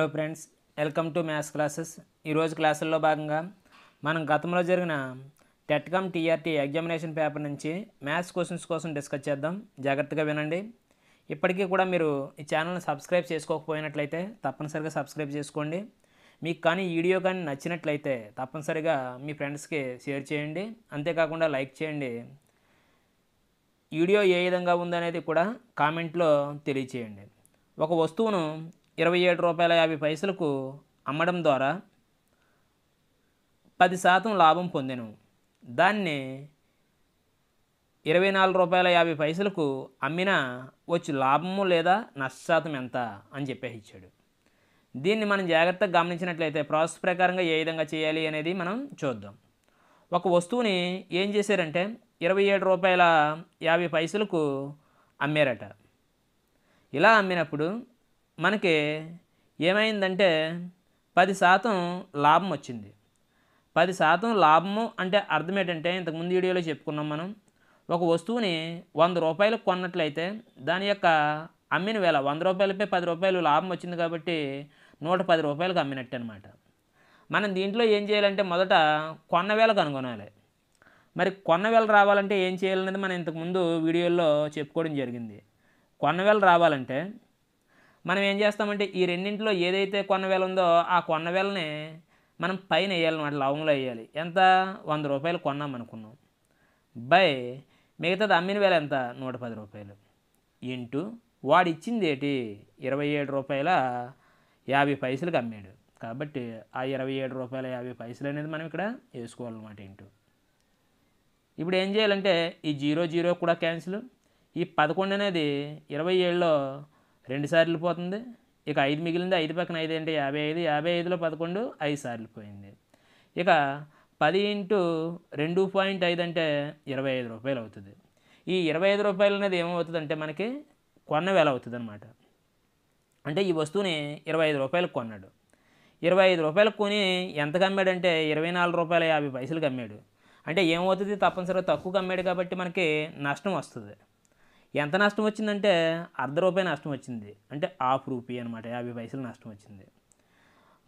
hello friends welcome to maths classes ఈరోజు క్లాసుల్లో భాగంగా మనం గతంలో జరిగిన టెట్కమ్ టీఆర్టీ ఎగ్జామినేషన్ పేపర్ నుంచి మ్యాథ్స్ క్వశ్చన్స్ కోసం డిస్కస్ చేద్దాం జాగ్రత్తగా వినండి ఇప్పటికీ కూడా మీరు ఈ ఛానల్ని సబ్స్క్రైబ్ చేసుకోకపోయినట్లయితే తప్పనిసరిగా సబ్స్క్రైబ్ చేసుకోండి మీకు కానీ ఈ వీడియో కానీ నచ్చినట్లయితే తప్పనిసరిగా మీ ఫ్రెండ్స్కి షేర్ చేయండి అంతేకాకుండా లైక్ చేయండి వీడియో ఏ విధంగా ఉందనేది కూడా కామెంట్లో తెలియచేయండి ఒక వస్తువును ఇరవై ఏడు రూపాయల యాభై పైసలకు అమ్మడం ద్వారా పది శాతం లాభం పొందాను దాన్ని ఇరవై నాలుగు రూపాయల యాభై పైసలకు అమ్మినా వచ్చి లాభము లేదా నష్టాతం ఎంత అని చెప్పేసి ఇచ్చాడు దీన్ని మనం జాగ్రత్తగా గమనించినట్లయితే ప్రాసెస్ ప్రకారంగా ఏ విధంగా చేయాలి అనేది మనం చూద్దాం ఒక వస్తువుని ఏం చేశారంటే ఇరవై ఏడు రూపాయల యాభై పైసలకు అమ్మారట ఇలా అమ్మినప్పుడు మనకి ఏమైందంటే పది శాతం లాభం వచ్చింది పది శాతం లాభము అంటే అర్థం ఏంటంటే ఇంతకుముందు వీడియోలో చెప్పుకున్నాం మనం ఒక వస్తువుని వంద రూపాయలు కొన్నట్లయితే దాని యొక్క అమ్మిన వేళ వంద రూపాయలపై పది రూపాయలు లాభం వచ్చింది కాబట్టి నూట పది రూపాయలకు అమ్మినట్టు అనమాట మనం దీంట్లో ఏం చేయాలంటే మొదట కొన్న వేళ కనుగొనాలి మరి కొన్న వేళ రావాలంటే ఏం చేయాలనేది మనం ఇంతకుముందు వీడియోల్లో చెప్పుకోవడం జరిగింది కొన్న వేళ రావాలంటే మనం ఏం చేస్తామంటే ఈ రెండింటిలో ఏదైతే కొన్నవేళ ఉందో ఆ కొన్నవేళని మనం పైన వేయాలన్నమాట లవంలో వేయాలి ఎంత వంద రూపాయలు కొన్నాం అనుకున్నాం బై మిగతాది అమ్మిన వేళ ఎంత నూట పది రూపాయలు ఇంటూ వాడు ఇచ్చింది ఏంటి ఇరవై ఏడు రూపాయల యాభై పైసలకు అమ్మాడు కాబట్టి ఆ ఇరవై ఏడు రూపాయల యాభై పైసలు అనేది మనం ఇక్కడ వేసుకోవాలన్నమాట ఇంటూ ఇప్పుడు ఏం చేయాలంటే ఈ జీరో జీరో కూడా క్యాన్సిల్ ఈ పదకొండు అనేది ఇరవై ఏళ్ళలో రెండు సార్లు పోతుంది ఇక ఐదు మిగిలింది ఐదు పక్కన ఐదు అంటే యాభై ఐదు యాభై ఐదులో పదకొండు ఐదు సార్లు పోయింది ఇక పది ఇంటూ రెండు పాయింట్ ఐదు అంటే ఇరవై ఐదు రూపాయలు అవుతుంది ఈ ఇరవై ఐదు రూపాయలు అనేది ఏమవుతుందంటే మనకి కొన్న వేల అవుతుంది అనమాట అంటే ఈ వస్తువుని ఇరవై ఐదు రూపాయలకు కొన్నాడు ఇరవై ఐదు రూపాయలకు కొని ఎంత కమ్మాడంటే ఇరవై నాలుగు రూపాయల యాభై పైసలు అమ్మాడు అంటే ఏమవుతుంది తప్పనిసరిగా తక్కువ కమ్మాడు కాబట్టి మనకి నష్టం వస్తుంది ఎంత నష్టం వచ్చిందంటే అర్ధ రూపాయి నష్టం వచ్చింది అంటే హాఫ్ రూపీ అనమాట యాభై పైసలు నష్టం వచ్చింది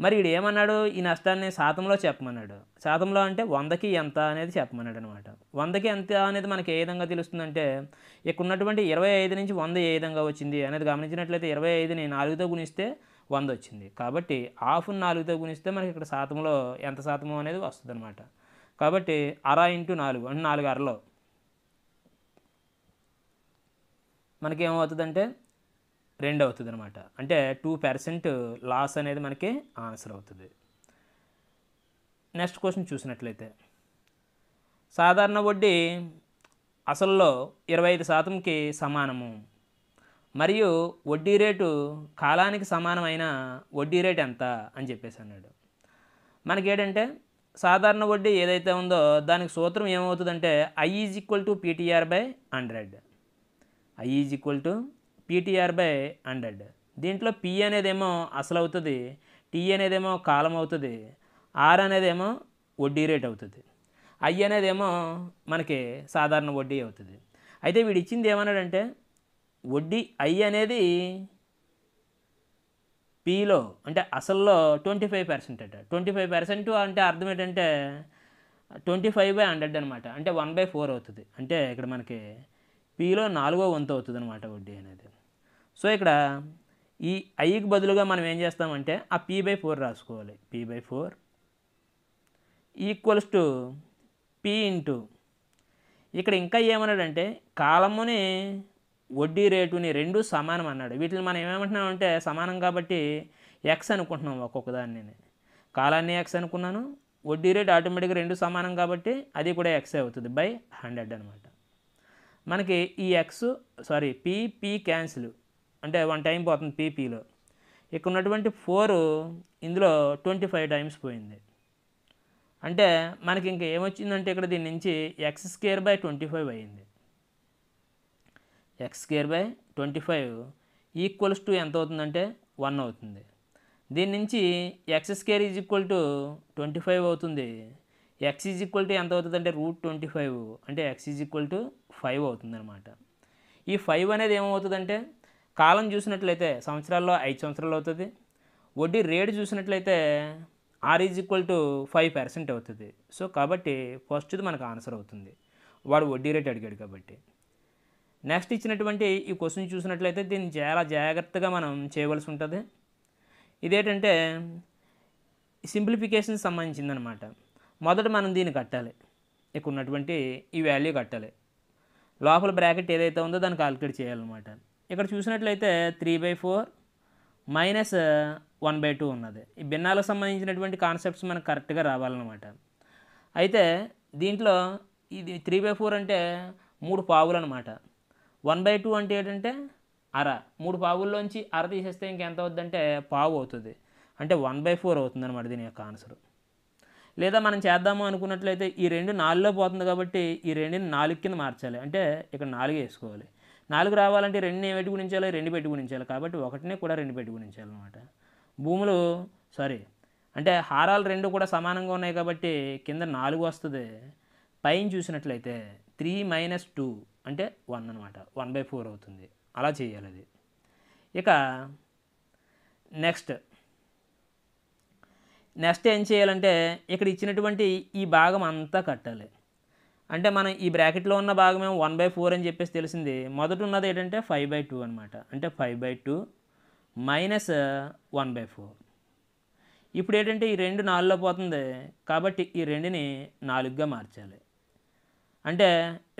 మరి వీడు ఏమన్నాడు ఈ నష్టాన్ని శాతంలో చెప్పమన్నాడు శాతంలో అంటే వందకి ఎంత అనేది చెప్పమన్నాడు అనమాట వందకి ఎంత అనేది మనకి ఏ విధంగా తెలుస్తుందంటే ఇక్కడ ఉన్నటువంటి ఇరవై ఐదు నుంచి వంద ఏ విధంగా వచ్చింది అనేది గమనించినట్లయితే ఇరవై ఐదుని నాలుగుతో గుణిస్తే వంద వచ్చింది కాబట్టి హాఫ్ నాలుగుతో గుణిస్తే మనకి ఇక్కడ శాతంలో ఎంత శాతము అనేది వస్తుంది అనమాట కాబట్టి అర ఇంటూ నాలుగు అంటే నాలుగు అరలో మనకి ఏమవుతుందంటే రెండు అవుతుంది అనమాట అంటే టూ పర్సెంట్ లాస్ అనేది మనకి ఆన్సర్ అవుతుంది నెక్స్ట్ క్వశ్చన్ చూసినట్లయితే సాధారణ వడ్డీ అసల్లో ఇరవై ఐదు శాతంకి సమానము మరియు వడ్డీ రేటు కాలానికి సమానమైన వడ్డీ రేటు ఎంత అని చెప్పేసి అన్నాడు మనకేంటంటే సాధారణ వడ్డీ ఏదైతే ఉందో దానికి సూత్రం ఏమవుతుందంటే I is equal to PTR by hundred I is equal to PTR by hundred దీంట్లో పి అనేదేమో అసలు అవుతుంది టీ అనేదేమో కాలం అవుతుంది ఆర్ అనేదేమో వడ్డీ రేట్ అవుతుంది ఐ అనేదేమో మనకి సాధారణ వడ్డీ అవుతుంది అయితే వీడు ఇచ్చింది ఏమన్నాడంటే వడ్డీ ఐ అనేది పీలో అంటే అసల్లో ట్వంటీ ఫైవ్ పర్సెంట్ అట ట్వంటీ ఫైవ్ పర్సెంట్ అంటే అర్థం ఏంటంటే ట్వంటీ ఫైవ్ బై హండ్రెడ్ అనమాట అంటే వన్ బై ఫోర్ అవుతుంది అంటే ఇక్కడ మనకి పిలో నాలుగో వంతు అవుతుంది అనమాట వడ్డీ అనేది సో ఇక్కడ ఈ ఐకి బదులుగా మనం ఏం చేస్తామంటే ఆ పీ బై ఫోర్ రాసుకోవాలి P by four equals to P into ఇక్కడ ఇంకా ఏమన్నాడంటే కాలముని వడ్డీ రేటుని రెండు సమానం అన్నాడు వీటిని మనం ఏమంటున్నాం అంటే సమానం కాబట్టి ఎక్స్ అనుకుంటున్నాం ఒక్కొక్క దాన్ని కాలాన్ని ఎక్స్ అనుకున్నాను వడ్డీ రేట్ ఆటోమేటిక్గా రెండు సమానం కాబట్టి అది కూడా ఎక్స్ అవుతుంది బై హండ్రెడ్ అనమాట మనకి ఈ X sorry P P cancel అంటే వన్ టైం పోతుంది పీపీలో ఇక్కడ ఉన్నటువంటి ఫోర్ ఇందులో ట్వంటీ ఫైవ్ టైమ్స్ పోయింది అంటే మనకి ఇంకా ఏమొచ్చిందంటే ఇక్కడ దీని నుంచి X square by twenty five అయింది X square by twenty five equals to ఎంత అవుతుందంటే వన్ అవుతుంది దీని నుంచి X square is equal to twenty five అవుతుంది ఎక్స్ ఈజ్ ఈక్వల్ టు ఎంత అవుతుంది అంటే రూట్ ట్వంటీ ఫైవ్ అంటే X is equal to five అవుతుందన్నమాట ఈ ఫైవ్ అనేది ఏమవుతుందంటే కాలం చూసినట్లయితే సంవత్సరాల్లో ఐదు సంవత్సరాలు అవుతుంది వడ్డీ రేటు చూసినట్లయితే R is equal to five percent అవుతుంది సో కాబట్టి ఫస్ట్ది మనకు ఆన్సర్ అవుతుంది వాడు వడ్డీ రేట్ అడిగాడు కాబట్టి నెక్స్ట్ ఇచ్చినటువంటి ఈ క్వశ్చన్ చూసినట్లయితే దీన్ని చాలా జాగ్రత్తగా మనం చేయవలసి ఉంటుంది ఇదేంటంటే సింప్లిఫికేషన్ సంబంధించిందనమాట మొదట మనం దీన్ని కట్టాలి ఇక్కడ ఉన్నటువంటి ఈ వాల్యూ కట్టాలి లోపల బ్రాకెట్ ఏదైతే ఉందో దాన్ని కాలిక్యులేట్ చేయాలన్నమాట ఇక్కడ చూసినట్లయితే three by four minus one by two ఉన్నది ఈ భిన్నాలకు సంబంధించినటువంటి కాన్సెప్ట్స్ మనకు కరెక్ట్గా రావాలన్నమాట అయితే దీంట్లో ఇది త్రీ బై ఫోర్ అంటే మూడు పావులు అనమాట వన్ బై టూ అంటే ఏంటంటే అర మూడు పావుల్లోంచి అర తీసేస్తే ఇంకెంత అవుతుందంటే పావు అవుతుంది అంటే వన్ బై ఫోర్ అవుతుంది అనమాట దీని యొక్క ఆన్సర్ లేదా మనం చేద్దాము అనుకున్నట్లయితే ఈ రెండు నాలుగులో పోతుంది కాబట్టి ఈ రెండుని నాలుగు కింద మార్చాలి అంటే ఇక్కడ నాలుగు వేసుకోవాలి నాలుగు రావాలంటే రెండు ఏం గుణించాలి రెండు పెట్టుకునించాలి కాబట్టి ఒకటినే కూడా రెండు అనమాట భూములు సారీ అంటే హారాలు రెండు కూడా సమానంగా ఉన్నాయి కాబట్టి కింద నాలుగు వస్తుంది పైన చూసినట్లయితే త్రీ మైనస్ టూ అంటే వన్ అనమాట వన్ బై ఫోర్ అవుతుంది అలా చేయాలి అది ఇక నెక్స్ట్ నెక్స్ట్ ఏం చేయాలంటే ఇక్కడ ఇచ్చినటువంటి ఈ భాగం అంతా కట్టాలి అంటే మనం ఈ బ్రాకెట్లో ఉన్న భాగం ఏమో వన్ బై ఫోర్ అని చెప్పేసి తెలిసింది మొదట ఉన్నది ఏంటంటే ఫైవ్ బై టూ అనమాట అంటే five by two minus one by four ఇప్పుడు ఏంటంటే ఈ రెండు నాలుగులో పోతుంది కాబట్టి ఈ రెండుని నాలుగుగా మార్చాలి అంటే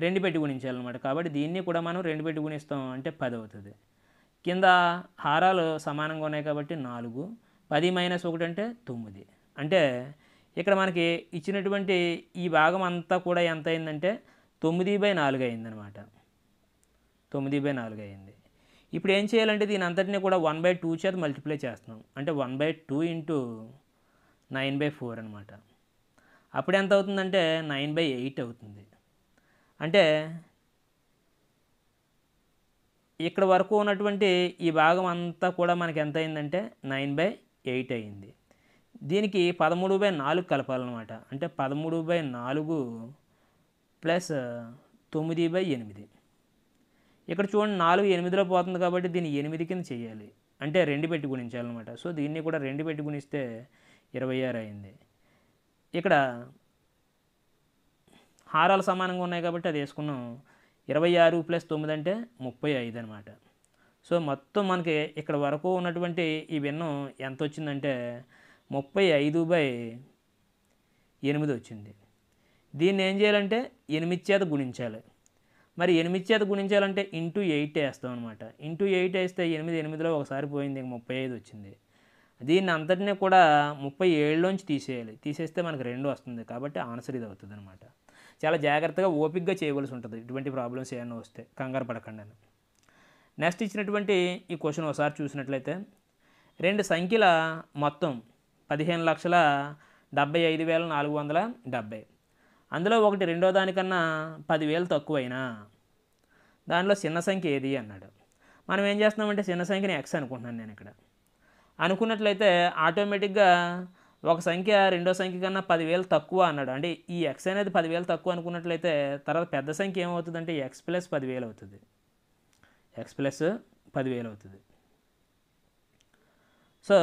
రెండు పెట్టి గుణించాలన్నమాట కాబట్టి దీన్ని కూడా మనం రెండు పెట్టి గుణిస్తాం అంటే పది అవుతుంది కింద హారాలు సమానంగా ఉన్నాయి కాబట్టి నాలుగు పది మైనస్ ఒకటి అంటే తొమ్మిది అంటే ఇక్కడ మనకి ఇచ్చినటువంటి ఈ భాగం అంతా కూడా ఎంత అయిందంటే తొమ్మిది బై నాలుగు అయిందనమాట తొమ్మిది బై నాలుగు అయింది ఇప్పుడు ఏం చేయాలంటే దీని అంతటిని కూడా వన్ బై టూ చేత మల్టిప్లై చేస్తున్నాం అంటే one by two into nine by four అనమాట అప్పుడు ఎంత అవుతుందంటే నైన్ బై ఎయిట్ అవుతుంది అంటే ఇక్కడ వరకు ఉన్నటువంటి ఈ భాగం అంతా కూడా మనకి ఎంత అయిందంటే నైన్ బై ఎయిట్ అయింది దీనికి పదమూడు బై నాలుగు కలపాలన్నమాట అంటే పదమూడు బై నాలుగు ప్లస్ తొమ్మిది బై ఎనిమిది ఇక్కడ చూడండి నాలుగు ఎనిమిదిలో పోతుంది కాబట్టి దీన్ని ఎనిమిది కింద చేయాలి అంటే రెండు పెట్టి గుణించాలన్నమాట సో దీన్ని కూడా రెండు పెట్టి గుణిస్తే ఇరవై ఆరు అయింది ఇక్కడ హారాలు సమానంగా ఉన్నాయి కాబట్టి అది వేసుకున్నాం ఇరవై ఆరు ప్లస్ తొమ్మిది అంటే ముప్పై ఐదు అనమాట సో మొత్తం మనకి ఇక్కడ వరకు ఉన్నటువంటి ఈ భిన్నం ఎంత వచ్చిందంటే ముప్పై ఐదు బై ఎనిమిది వచ్చింది దీన్ని ఏం చేయాలంటే ఎనిమిది చేత గుణించాలి మరి ఎనిమిది చేత గుణించాలంటే ఇంటూ ఎయిట్ వేస్తాం అనమాట ఇంటూ ఎయిట్ వేస్తే ఎనిమిది ఎనిమిదిలో ఒకసారి పోయింది ఇంక ముప్పై ఐదు వచ్చింది దీన్ని అంతటినీ కూడా ముప్పై ఏళ్ళలోంచి తీసేయాలి తీసేస్తే మనకు రెండు వస్తుంది కాబట్టి ఆన్సర్ ఇది అవుతుంది అనమాట చాలా జాగ్రత్తగా ఓపిక్గా చేయవలసి ఉంటుంది ఇటువంటి ప్రాబ్లమ్స్ ఏమైనా వస్తే కంగారు పడకండి అని నెక్స్ట్ ఇచ్చినటువంటి ఈ క్వశ్చన్ ఒకసారి చూసినట్లయితే రెండు సంఖ్యల మొత్తం పదిహేను లక్షల డెబ్బై ఐదు వేల నాలుగు వందల డెబ్బై అందులో ఒకటి రెండో దానికన్నా పదివేలు తక్కువైనా దానిలో చిన్న సంఖ్య ఏది అన్నాడు మనం ఏం చేస్తున్నామంటే చిన్న సంఖ్యని ఎక్స్ అనుకుంటున్నాను నేను ఇక్కడ అనుకున్నట్లయితే ఆటోమేటిక్గా ఒక సంఖ్య రెండో సంఖ్య కన్నా పదివేలు తక్కువ అన్నాడు అంటే ఈ ఎక్స్ అనేది పదివేలు తక్కువ అనుకున్నట్లయితే తర్వాత పెద్ద సంఖ్య ఏమవుతుందంటే ఎక్స్ ప్లస్ పదివేలు అవుతుంది ఎక్స్ ప్లస్ పదివేలు అవుతుంది సో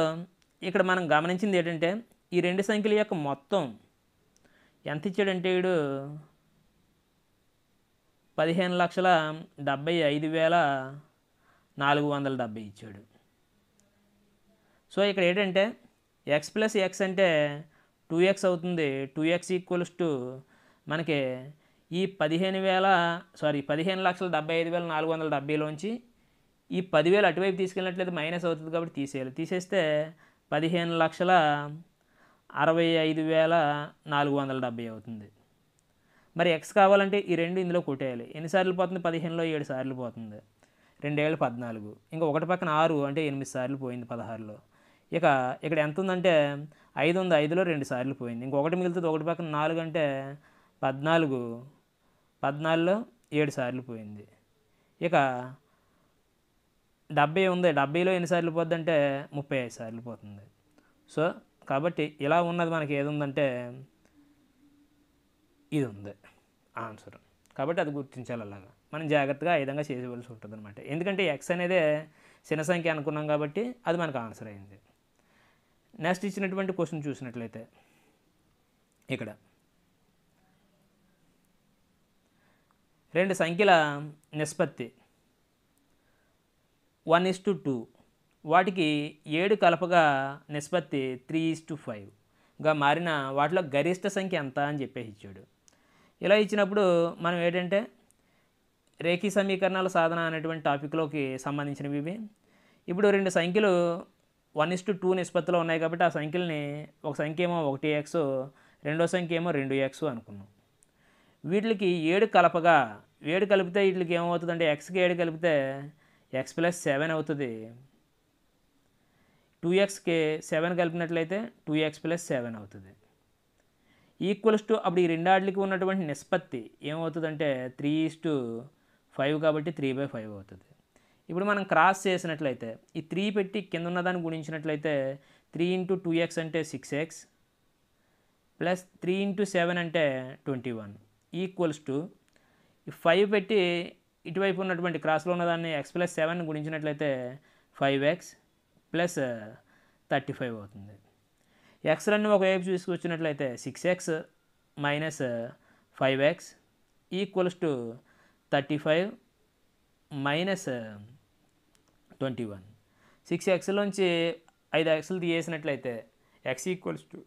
ఇక్కడ మనం గమనించింది ఏంటంటే ఈ రెండు సంఖ్యల యొక్క మొత్తం ఎంత ఇచ్చాడంటే వీడు పదిహేను లక్షల డెబ్బై ఐదు వేల నాలుగు వందల డెబ్బై ఇచ్చాడు సో ఇక్కడ ఏంటంటే ఎక్స్ ప్లస్ ఎక్స్ అంటే టూ ఎక్స్ అవుతుంది టూ ఎక్స్ ఈక్వల్స్ టు మనకి ఈ పదిహేను వేల సారీ పదిహేను లక్షల డెబ్బై ఐదు వేల నాలుగు వందల డెబ్బైలోంచి ఈ పదివేలు అటువైపు తీసుకెళ్ళినట్లయితే మైనస్ అవుతుంది కాబట్టి తీసేయాలి తీసేస్తే పదిహేను లక్షల అరవై ఐదు వేల నాలుగు వందల డెబ్బై అవుతుంది మరి ఎక్స్ కావాలంటే ఈ రెండు ఇందులో కొట్టేయాలి ఎన్నిసార్లు పోతుంది పదిహేనులో ఏడు సార్లు పోతుంది రెండేళ్ళు పద్నాలుగు ఇంకా ఒకటి పక్కన ఆరు అంటే ఎనిమిది సార్లు పోయింది పదహారులో ఇక ఇక్కడ ఎంత ఉందంటే ఐదు ఉంది ఐదులో రెండు సార్లు పోయింది ఇంకొకటి మిగులుతుంది ఒకటి పక్కన నాలుగు అంటే పద్నాలుగు పద్నాలుగులో ఏడు సార్లు పోయింది ఇక డెబ్బై ఉంది డెబ్బైలో ఎన్నిసార్లు పోద్ది అంటే ముప్పై ఐదు సార్లు పోతుంది సో కాబట్టి ఇలా ఉన్నది మనకి ఏది ఉందంటే ఇది ఉంది ఆన్సర్ కాబట్టి అది గుర్తించాలి అలాగా మనం జాగ్రత్తగా ఆ విధంగా చేసేవలసి ఉంటుంది అనమాట ఎందుకంటే ఎక్స్ అనేదే చిన్న సంఖ్య అనుకున్నాం కాబట్టి అది మనకు ఆన్సర్ అయింది నెక్స్ట్ ఇచ్చినటువంటి క్వశ్చన్ చూసినట్లయితే ఇక్కడ రెండు సంఖ్యల నిష్పత్తి వన్ ఇస్ టు టూ వాటికి ఏడు కలపగా నిష్పత్తి త్రీ ఇస్ టు ఫైవ్గా మారిన వాటిలో గరిష్ట సంఖ్య ఎంత అని చెప్పేసి ఇచ్చాడు ఇలా ఇచ్చినప్పుడు మనం ఏంటంటే రేఖీ సమీకరణాల సాధన అనేటువంటి టాపిక్లోకి సంబంధించినవి ఇవి ఇప్పుడు రెండు సంఖ్యలు వన్ ఇస్ టు టూ నిష్పత్తిలో ఉన్నాయి కాబట్టి ఆ సంఖ్యల్ని ఒక సంఖ్య ఏమో ఒకటి ఎక్స్ రెండో సంఖ్య ఏమో రెండు ఎక్స్ అనుకున్నాం వీటికి ఏడు కలపగా ఏడు కలిపితే వీటికి ఏమవుతుందంటే ఎక్స్కి ఏడు కలిపితే ఎక్స్ ప్లస్ సెవెన్ అవుతుంది టూ ఎక్స్కి సెవెన్ కలిపినట్లయితే టూ ఎక్స్ ప్లస్ సెవెన్ అవుతుంది ఈక్వల్స్ టు అప్పుడు ఈ ఆటలకి ఉన్నటువంటి నిష్పత్తి ఏమవుతుందంటే త్రీ ఈస్ టు ఫైవ్ కాబట్టి త్రీ బై ఫైవ్ అవుతుంది ఇప్పుడు మనం క్రాస్ చేసినట్లయితే ఈ త్రీ పెట్టి కింద ఉన్నదాన్ని గుణించినట్లయితే త్రీ ఇంటూ టూ ఎక్స్ అంటే six x plus three into seven అంటే twenty one equals to five పెట్టి ఇటువైపు ఉన్నటువంటి క్రాస్లో ఉన్నదాన్ని ఎక్స్ ప్లస్ సెవెన్ గుణించినట్లయితే five x plus thirty five అవుతుంది ఎక్స్ రన్ ఒకవైపు చూసుకొచ్చినట్లయితే six x minus five x equals to thirty five minus twenty one six ఎక్స్లోంచి ఐదు ఎక్స్లు తీసేసినట్లయితే x equals to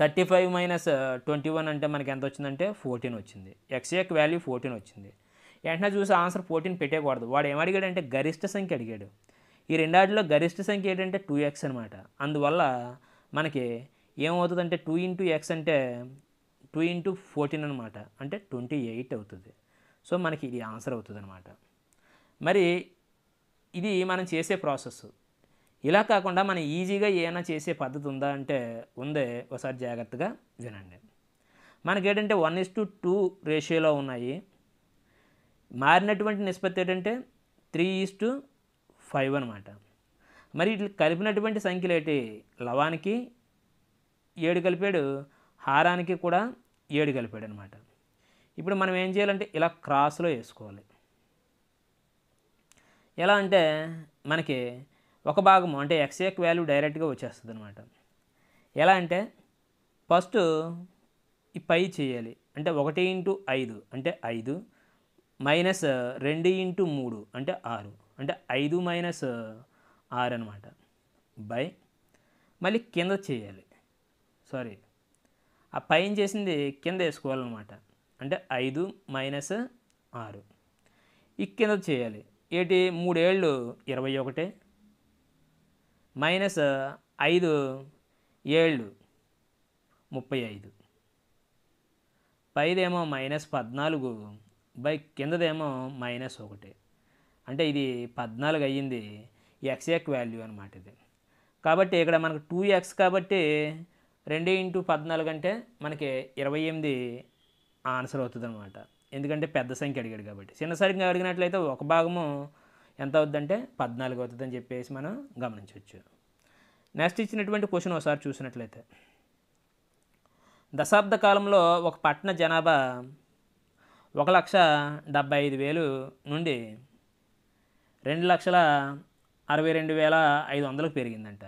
thirty five minus twenty one అంటే మనకి ఎంత వచ్చిందంటే ఫోర్టీన్ వచ్చింది ఎక్స్ యొక్క వాల్యూ ఫోర్టీన్ వచ్చింది వెంటనే చూసి ఆన్సర్ ఫోర్టీన్ పెట్టేయకూడదు వాడు ఏమడిగాడంటే గరిష్ట సంఖ్య అడిగాడు ఈ రెండాటిలో గరిష్ట సంఖ్య ఏంటంటే టూ ఎక్స్ అనమాట అందువల్ల మనకి ఏమవుతుందంటే టూ ఇంటూ ఎక్స్ అంటే టూ ఇంటూ ఫోర్టీన్ అనమాట అంటే ట్వంటీ ఎయిట్ అవుతుంది సో మనకి ఇది ఆన్సర్ అవుతుంది అనమాట మరి ఇది మనం చేసే ప్రాసెస్ ఇలా కాకుండా మనం ఈజీగా ఏమైనా చేసే పద్ధతి ఉందా అంటే ఉందే ఒకసారి జాగ్రత్తగా వినండి మనకి ఏంటంటే వన్ ఇస్ టు టూ రేషియోలో ఉన్నాయి మారినటువంటి నిష్పత్తి ఏంటంటే త్రీ ఈస్ టు ఫైవ్ అనమాట మరి ఇట్లా కలిపినటువంటి సంఖ్యలు ఏంటి లవానికి ఏడు కలిపాడు హారానికి కూడా ఏడు కలిపాడు అనమాట ఇప్పుడు మనం ఏం చేయాలంటే ఇలా క్రాస్లో వేసుకోవాలి ఎలా అంటే మనకి ఒక భాగము అంటే ఎక్స్ యొక్క వాల్యూ డైరెక్ట్గా వచ్చేస్తుంది అనమాట ఎలా అంటే ఫస్ట్ ఈ పై చేయాలి అంటే ఒకటి ఇంటూ ఐదు అంటే ఐదు మైనస్ రెండు ఇంటూ మూడు అంటే ఆరు అంటే ఐదు మైనస్ ఆరు అనమాట బై మళ్ళీ కింద చేయాలి సారీ ఆ పైన చేసింది కింద వేసుకోవాలన్నమాట అంటే ఐదు మైనస్ ఆరు ఈ కింద చేయాలి ఏటి మూడేళ్ళు ఇరవై ఒకటి మైనస్ ఐదు ఏళ్ళు ముప్పై ఐదు పైదేమో మైనస్ పద్నాలుగు బై కిందదేమో మైనస్ ఒకటి అంటే ఇది పద్నాలుగు అయ్యింది ఎక్స్ ఎక్ వాల్యూ అనమాట ఇది కాబట్టి ఇక్కడ మనకు టూ ఎక్స్ కాబట్టి రెండు ఇంటూ పద్నాలుగు అంటే మనకి ఇరవై ఎనిమిది ఆన్సర్ అవుతుంది అనమాట ఎందుకంటే పెద్ద సంఖ్య అడిగాడు కాబట్టి చిన్న సంఖ్య అడిగినట్లయితే ఒక భాగము ఎంత అవుద్దంటే పద్నాలుగు అవుతుందని చెప్పేసి మనం గమనించవచ్చు నెక్స్ట్ ఇచ్చినటువంటి క్వశ్చన్ ఒకసారి చూసినట్లయితే దశాబ్ద కాలంలో ఒక పట్టణ జనాభా ఒక లక్ష డెబ్బై ఐదు వేలు నుండి రెండు లక్షల అరవై రెండు వేల ఐదు వందలకు పెరిగిందంట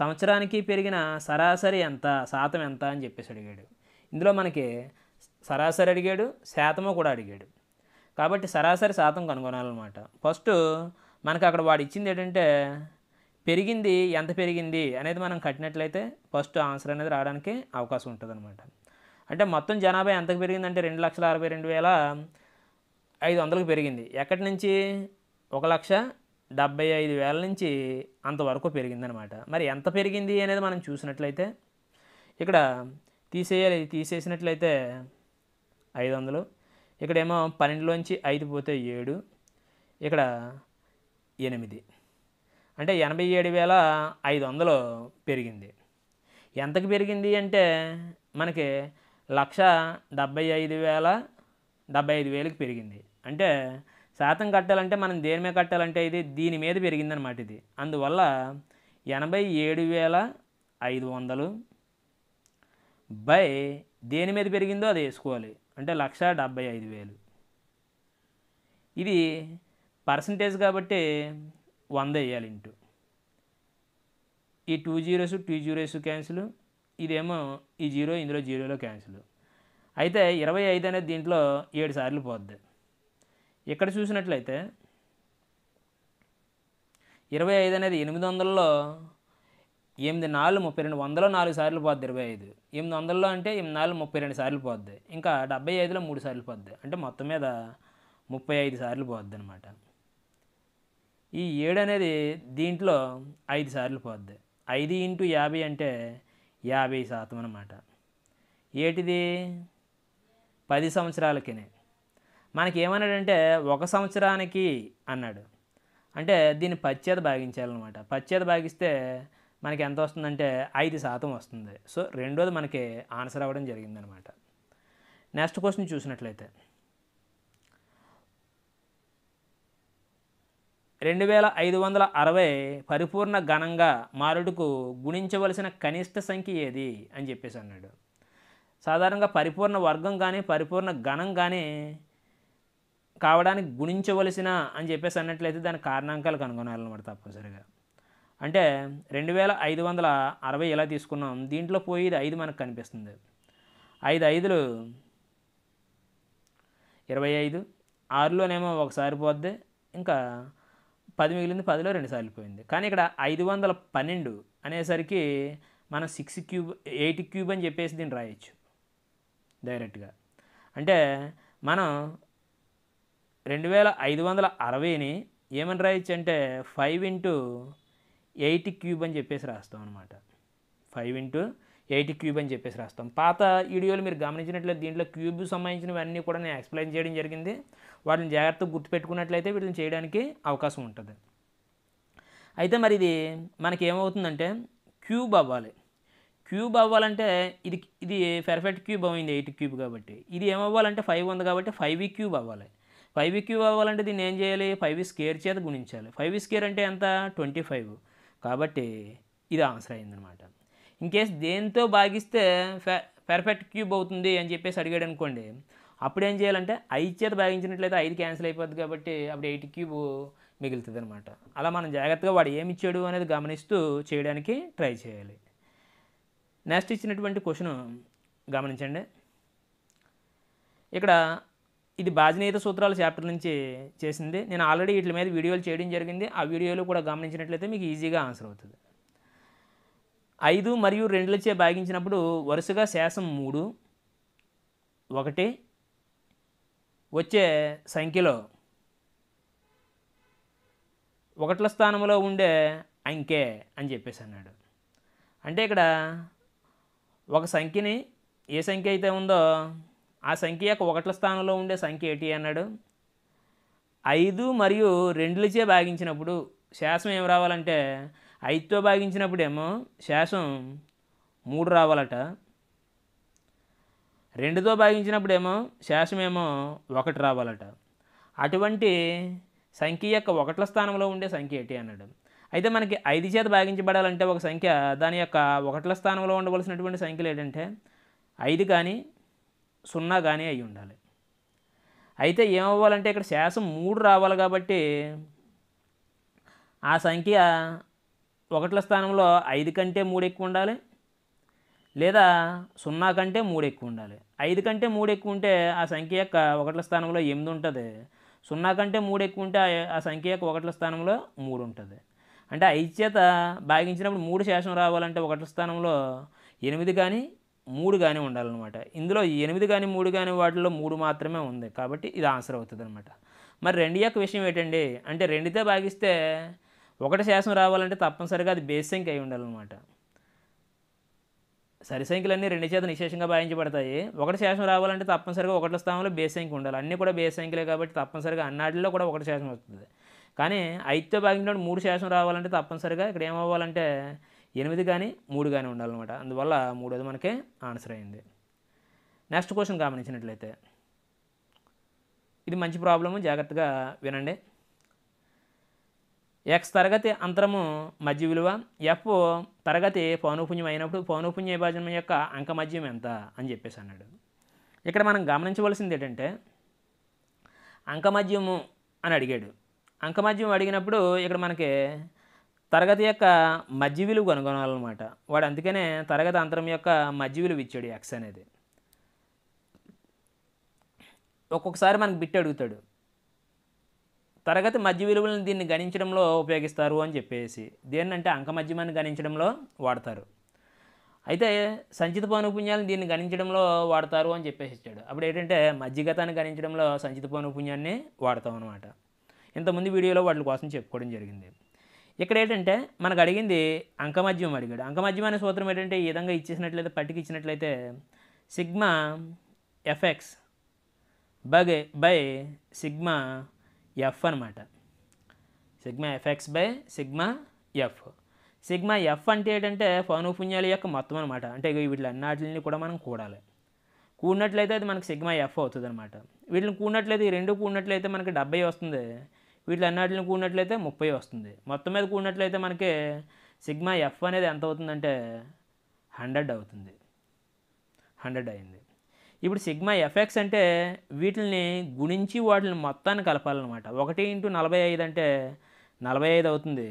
సంవత్సరానికి పెరిగిన సరాసరి ఎంత శాతం ఎంత అని చెప్పేసి అడిగాడు ఇందులో మనకి సరాసరి అడిగాడు శాతము కూడా అడిగాడు కాబట్టి సరాసరి శాతం కనుగొనాలన్నమాట ఫస్ట్ మనకు అక్కడ వాడు ఇచ్చింది ఏంటంటే పెరిగింది ఎంత పెరిగింది అనేది మనం కట్టినట్లయితే ఫస్ట్ ఆన్సర్ అనేది రావడానికి అవకాశం ఉంటుంది అనమాట అంటే మొత్తం జనాభా ఎంతకు పెరిగిందంటే రెండు లక్షల అరవై రెండు వేల ఐదు వందలకు పెరిగింది ఎక్కడి నుంచి ఒక లక్ష డెబ్బై ఐదు వేల నుంచి అంతవరకు పెరిగిందనమాట మరి ఎంత పెరిగింది అనేది మనం చూసినట్లయితే ఇక్కడ తీసేయాలి తీసేసినట్లయితే ఐదు వందలు ఇక్కడేమో పన్నెండులోంచి ఐదు పోతే ఏడు ఇక్కడ ఎనిమిది అంటే ఎనభై ఏడు వేల ఐదు వందలు పెరిగింది ఎంతకు పెరిగింది అంటే మనకి లక్ష డెబ్బై ఐదు వేల డెబ్బై ఐదు వేలకు పెరిగింది అంటే శాతం కట్టాలంటే మనం దేని మీద కట్టాలంటే ఇది దీని మీద పెరిగిందనమాట ఇది అందువల్ల ఎనభై ఏడు వేల ఐదు వందలు బై దేని మీద పెరిగిందో అది వేసుకోవాలి అంటే లక్ష డెబ్బై ఐదు వేలు ఇది పర్సంటేజ్ కాబట్టి వంద వేయాలి ఇంటూ ఈ two zeros two zeros cancel ఇదేమో ఈ జీరో ఇందులో జీరోలో క్యాన్సిల్ అయితే ఇరవై ఐదు అనేది దీంట్లో ఏడు సార్లు పోద్ది ఇక్కడ చూసినట్లయితే ఇరవై ఐదు అనేది ఎనిమిది వందల్లో ఎనిమిది నాలుగు ముప్పై రెండు వందలో నాలుగు సార్లు పోద్ది ఇరవై ఐదు ఎనిమిది వందల్లో అంటే ఎనిమిది నాలుగు ముప్పై రెండు సార్లు పోద్ది ఇంకా డెబ్బై ఐదులో మూడు సార్లు పోద్ది అంటే మొత్తం మీద ముప్పై ఐదు సార్లు పోద్ది అనమాట ఈ ఏడు అనేది దీంట్లో ఐదు సార్లు పోద్ది ఐదు ఇంటూ యాభై అంటే యాభై శాతం అనమాట ఏటిది పది సంవత్సరాలకి మనకి ఏమన్నాడంటే ఒక సంవత్సరానికి అన్నాడు అంటే దీన్ని పచ్చేత భాగించాలన్నమాట పచ్చేత భాగిస్తే మనకి ఎంత వస్తుందంటే ఐదు శాతం వస్తుంది సో రెండోది మనకి ఆన్సర్ అవ్వడం జరిగిందనమాట నెక్స్ట్ క్వశ్చన్ చూసినట్లయితే రెండు వేల ఐదు వందల అరవై పరిపూర్ణ ఘనంగా మారుడుకు గుణించవలసిన కనిష్ట సంఖ్య ఏది అని చెప్పేసి అన్నాడు సాధారణంగా పరిపూర్ణ వర్గం కానీ పరిపూర్ణ ఘనం కానీ కావడానికి గుణించవలసిన అని చెప్పేసి అన్నట్లయితే దాని కారణాంకాలు కనుగొనాలన్నమాట తప్పనిసరిగా అంటే రెండు వేల ఐదు వందల అరవై ఎలా తీసుకున్నాం దీంట్లో పోయేది ఇది ఐదు మనకు కనిపిస్తుంది ఐదు ఐదులు ఇరవై ఐదు ఆరులోనేమో ఒకసారి పోద్ది ఇంకా పది మిగిలింది పదిలో రెండుసార్లు పోయింది కానీ ఇక్కడ ఐదు వందల పన్నెండు అనేసరికి మనం సిక్స్ క్యూబ్ ఎయిట్ క్యూబ్ అని చెప్పేసి దీన్ని రాయొచ్చు డైరెక్ట్గా అంటే మనం రెండు వేల ఐదు వందల అరవైని ఏమని రాయొచ్చు అంటే ఫైవ్ ఇంటూ ఎయిట్ క్యూబ్ అని చెప్పేసి రాస్తాం అనమాట ఫైవ్ ఇంటూ ఎయిట్ క్యూబ్ అని చెప్పేసి రాస్తాం పాత వీడియోలు మీరు గమనించినట్లయితే దీంట్లో క్యూబ్ సంబంధించినవన్నీ కూడా నేను ఎక్స్ప్లెయిన్ చేయడం జరిగింది వాటిని జాగ్రత్తగా గుర్తుపెట్టుకున్నట్లయితే వీటిని చేయడానికి అవకాశం ఉంటుంది అయితే మరి ఇది మనకి ఏమవుతుందంటే క్యూబ్ అవ్వాలి క్యూబ్ అవ్వాలంటే ఇది ఇది పెర్ఫెక్ట్ క్యూబ్ అయింది ఎయిట్ క్యూబ్ కాబట్టి ఇది ఏమవ్వాలంటే ఫైవ్ ఉంది కాబట్టి ఫైవ్ క్యూబ్ అవ్వాలి ఫైవ్ క్యూబ్ అవ్వాలంటే దీన్ని ఏం చేయాలి ఫైవ్ ఈ స్కేర్ చేత గుణించాలి ఫైవ్ ఈ స్కేర్ అంటే ఎంత ట్వంటీ ఫైవ్ కాబట్టి ఇది ఆన్సర్ అయిందనమాట ఇన్కేస్ దేంతో భాగిస్తే పెర్ఫెక్ట్ క్యూబ్ అవుతుంది అని చెప్పేసి అడిగాడు అనుకోండి అప్పుడు ఏం చేయాలంటే ఐదు చేత భాగించినట్లయితే ఐదు క్యాన్సిల్ అయిపోద్ది కాబట్టి అప్పుడు ఎయిట్ క్యూబ్ మిగులుతుంది అనమాట అలా మనం జాగ్రత్తగా వాడు ఏమి ఇచ్చాడు అనేది గమనిస్తూ చేయడానికి ట్రై చేయాలి నెక్స్ట్ ఇచ్చినటువంటి క్వశ్చన్ గమనించండి ఇక్కడ ఇది బాజనీయత సూత్రాల చాప్టర్ నుంచి చేసింది నేను ఆల్రెడీ వీటి మీద వీడియోలు చేయడం జరిగింది ఆ వీడియోలో కూడా గమనించినట్లయితే మీకు ఈజీగా ఆన్సర్ అవుతుంది ఐదు మరియు రెండులచే భాగించినప్పుడు వరుసగా శేషం మూడు ఒకటి వచ్చే సంఖ్యలో ఒకట్ల స్థానంలో ఉండే అంకే అని చెప్పేసి అన్నాడు అంటే ఇక్కడ ఒక సంఖ్యని ఏ సంఖ్య అయితే ఉందో ఆ సంఖ్య యొక్క ఒకట్ల స్థానంలో ఉండే సంఖ్య ఏటి అన్నాడు ఐదు మరియు రెండులచే భాగించినప్పుడు శాసం ఏం రావాలంటే ఐదుతో భాగించినప్పుడు ఏమో శాసం మూడు రావాలట రెండుతో భాగించినప్పుడు భాగించినప్పుడేమో ఏమో ఒకటి రావాలట అటువంటి సంఖ్య యొక్క ఒకట్ల స్థానంలో ఉండే సంఖ్య ఏటి అన్నాడు అయితే మనకి ఐదు చేత భాగించబడాలంటే ఒక సంఖ్య దాని యొక్క ఒకట్ల స్థానంలో ఉండవలసినటువంటి సంఖ్యలు ఏంటంటే ఐదు కానీ సున్నా కానీ అయి ఉండాలి అయితే ఏమవ్వాలంటే ఇక్కడ శాసం మూడు రావాలి కాబట్టి ఆ సంఖ్య ఒకట్ల స్థానంలో ఐదు కంటే మూడు ఎక్కువ ఉండాలి లేదా సున్నా కంటే మూడు ఎక్కువ ఉండాలి ఐదు కంటే మూడు ఎక్కువ ఉంటే ఆ సంఖ్య యొక్క ఒకట్ల స్థానంలో ఎనిమిది ఉంటుంది సున్నా కంటే మూడు ఎక్కువ ఉంటే ఆ సంఖ్య యొక్క ఒకట్ల స్థానంలో మూడు ఉంటుంది అంటే ఐదు చేత భాగించినప్పుడు మూడు శేషం రావాలంటే ఒకట్ల స్థానంలో ఎనిమిది కానీ మూడు కానీ ఉండాలన్నమాట ఇందులో ఎనిమిది కానీ మూడు కానీ వాటిలో మూడు మాత్రమే ఉంది కాబట్టి ఇది ఆన్సర్ అవుతుంది అనమాట మరి రెండు యొక్క విషయం ఏంటండి అంటే రెండితో భాగిస్తే ఒకటి శాసనం రావాలంటే తప్పనిసరిగా అది బేస్ సంఖ్య అయి ఉండాలన్నమాట సరి సంఖ్యలన్నీ రెండు చేత నిశేషంగా భావించబడతాయి ఒకటి శాసనం రావాలంటే తప్పనిసరిగా ఒకటి స్థానంలో బేస్ సంఖ్య ఉండాలి అన్నీ కూడా బేస్ సంఖ్యలే కాబట్టి తప్పనిసరిగా అన్నాటిలో కూడా ఒకటి శాసనం వస్తుంది కానీ ఐదుతో భాగించినప్పుడు మూడు శాసనం రావాలంటే తప్పనిసరిగా ఇక్కడ ఏమవ్వాలంటే ఎనిమిది కానీ మూడు కానీ ఉండాలన్నమాట అందువల్ల మూడోది మనకి ఆన్సర్ అయింది నెక్స్ట్ క్వశ్చన్ గమనించినట్లయితే ఇది మంచి ప్రాబ్లము జాగ్రత్తగా వినండి ఎక్స్ తరగతి అంతరము మధ్య విలువ ఎఫ్ తరగతి పౌనపుణ్యం అయినప్పుడు పౌనపుణ్య విభాజనం యొక్క అంక మధ్యం ఎంత అని చెప్పేసి అన్నాడు ఇక్కడ మనం గమనించవలసింది ఏంటంటే అంకమద్యము అని అడిగాడు అంకమద్యం అడిగినప్పుడు ఇక్కడ మనకి తరగతి యొక్క మధ్య విలువ కనుగొనాలన్నమాట వాడు అందుకనే తరగతి అంతరం యొక్క మధ్య విలువ ఇచ్చాడు ఎక్స్ అనేది ఒక్కొక్కసారి మనకు బిట్ అడుగుతాడు తరగతి మధ్య విలువలను దీన్ని గణించడంలో ఉపయోగిస్తారు అని చెప్పేసి దేన్నంటే అంక మధ్యమాన్ని గణించడంలో వాడతారు అయితే సంచిత పౌనపుణ్యాలను దీన్ని గణించడంలో వాడతారు అని చెప్పేసి ఇచ్చాడు అప్పుడు ఏంటంటే మధ్యగతాన్ని గణించడంలో సంచిత పౌనపుణ్యాన్ని వాడతాం అనమాట ఇంతకుముందు వీడియోలో వాటి కోసం చెప్పుకోవడం జరిగింది ఇక్కడ ఏంటంటే మనకు అడిగింది అంకమద్యం అడిగాడు అంకమద్యం అనే సూత్రం ఏంటంటే ఈ విధంగా ఇచ్చేసినట్లయితే పట్టికి ఇచ్చినట్లయితే సిగ్మా ఎఫ్ఎక్స్ బగ్ బై సిగ్మా ఎఫ్ అనమాట sigma f x by sigma f sigma f అంటే ఏంటంటే పౌనపుణ్యాల యొక్క మొత్తం అనమాట అంటే వీటి అన్నింటిని కూడా మనం కూడాలి కూడినట్లయితే అది మనకు సిగ్మా ఎఫ్ అవుతుంది అనమాట వీటిని కూడినట్లయితే ఈ రెండు కూడినట్లయితే మనకి డెబ్బై వస్తుంది వీటిలో అన్నిటిని కూడినట్లయితే ముప్పై వస్తుంది మొత్తం మీద కూడినట్లయితే మనకి సిగ్మా ఎఫ్ అనేది ఎంత అవుతుందంటే హండ్రెడ్ అవుతుంది హండ్రెడ్ అయింది ఇప్పుడు సిగ్మా ఎఫ్ఎక్స్ అంటే వీటిని గుణించి వాటిని మొత్తాన్ని కలపాలన్నమాట ఒకటి ఇంటూ నలభై ఐదు అంటే నలభై ఐదు అవుతుంది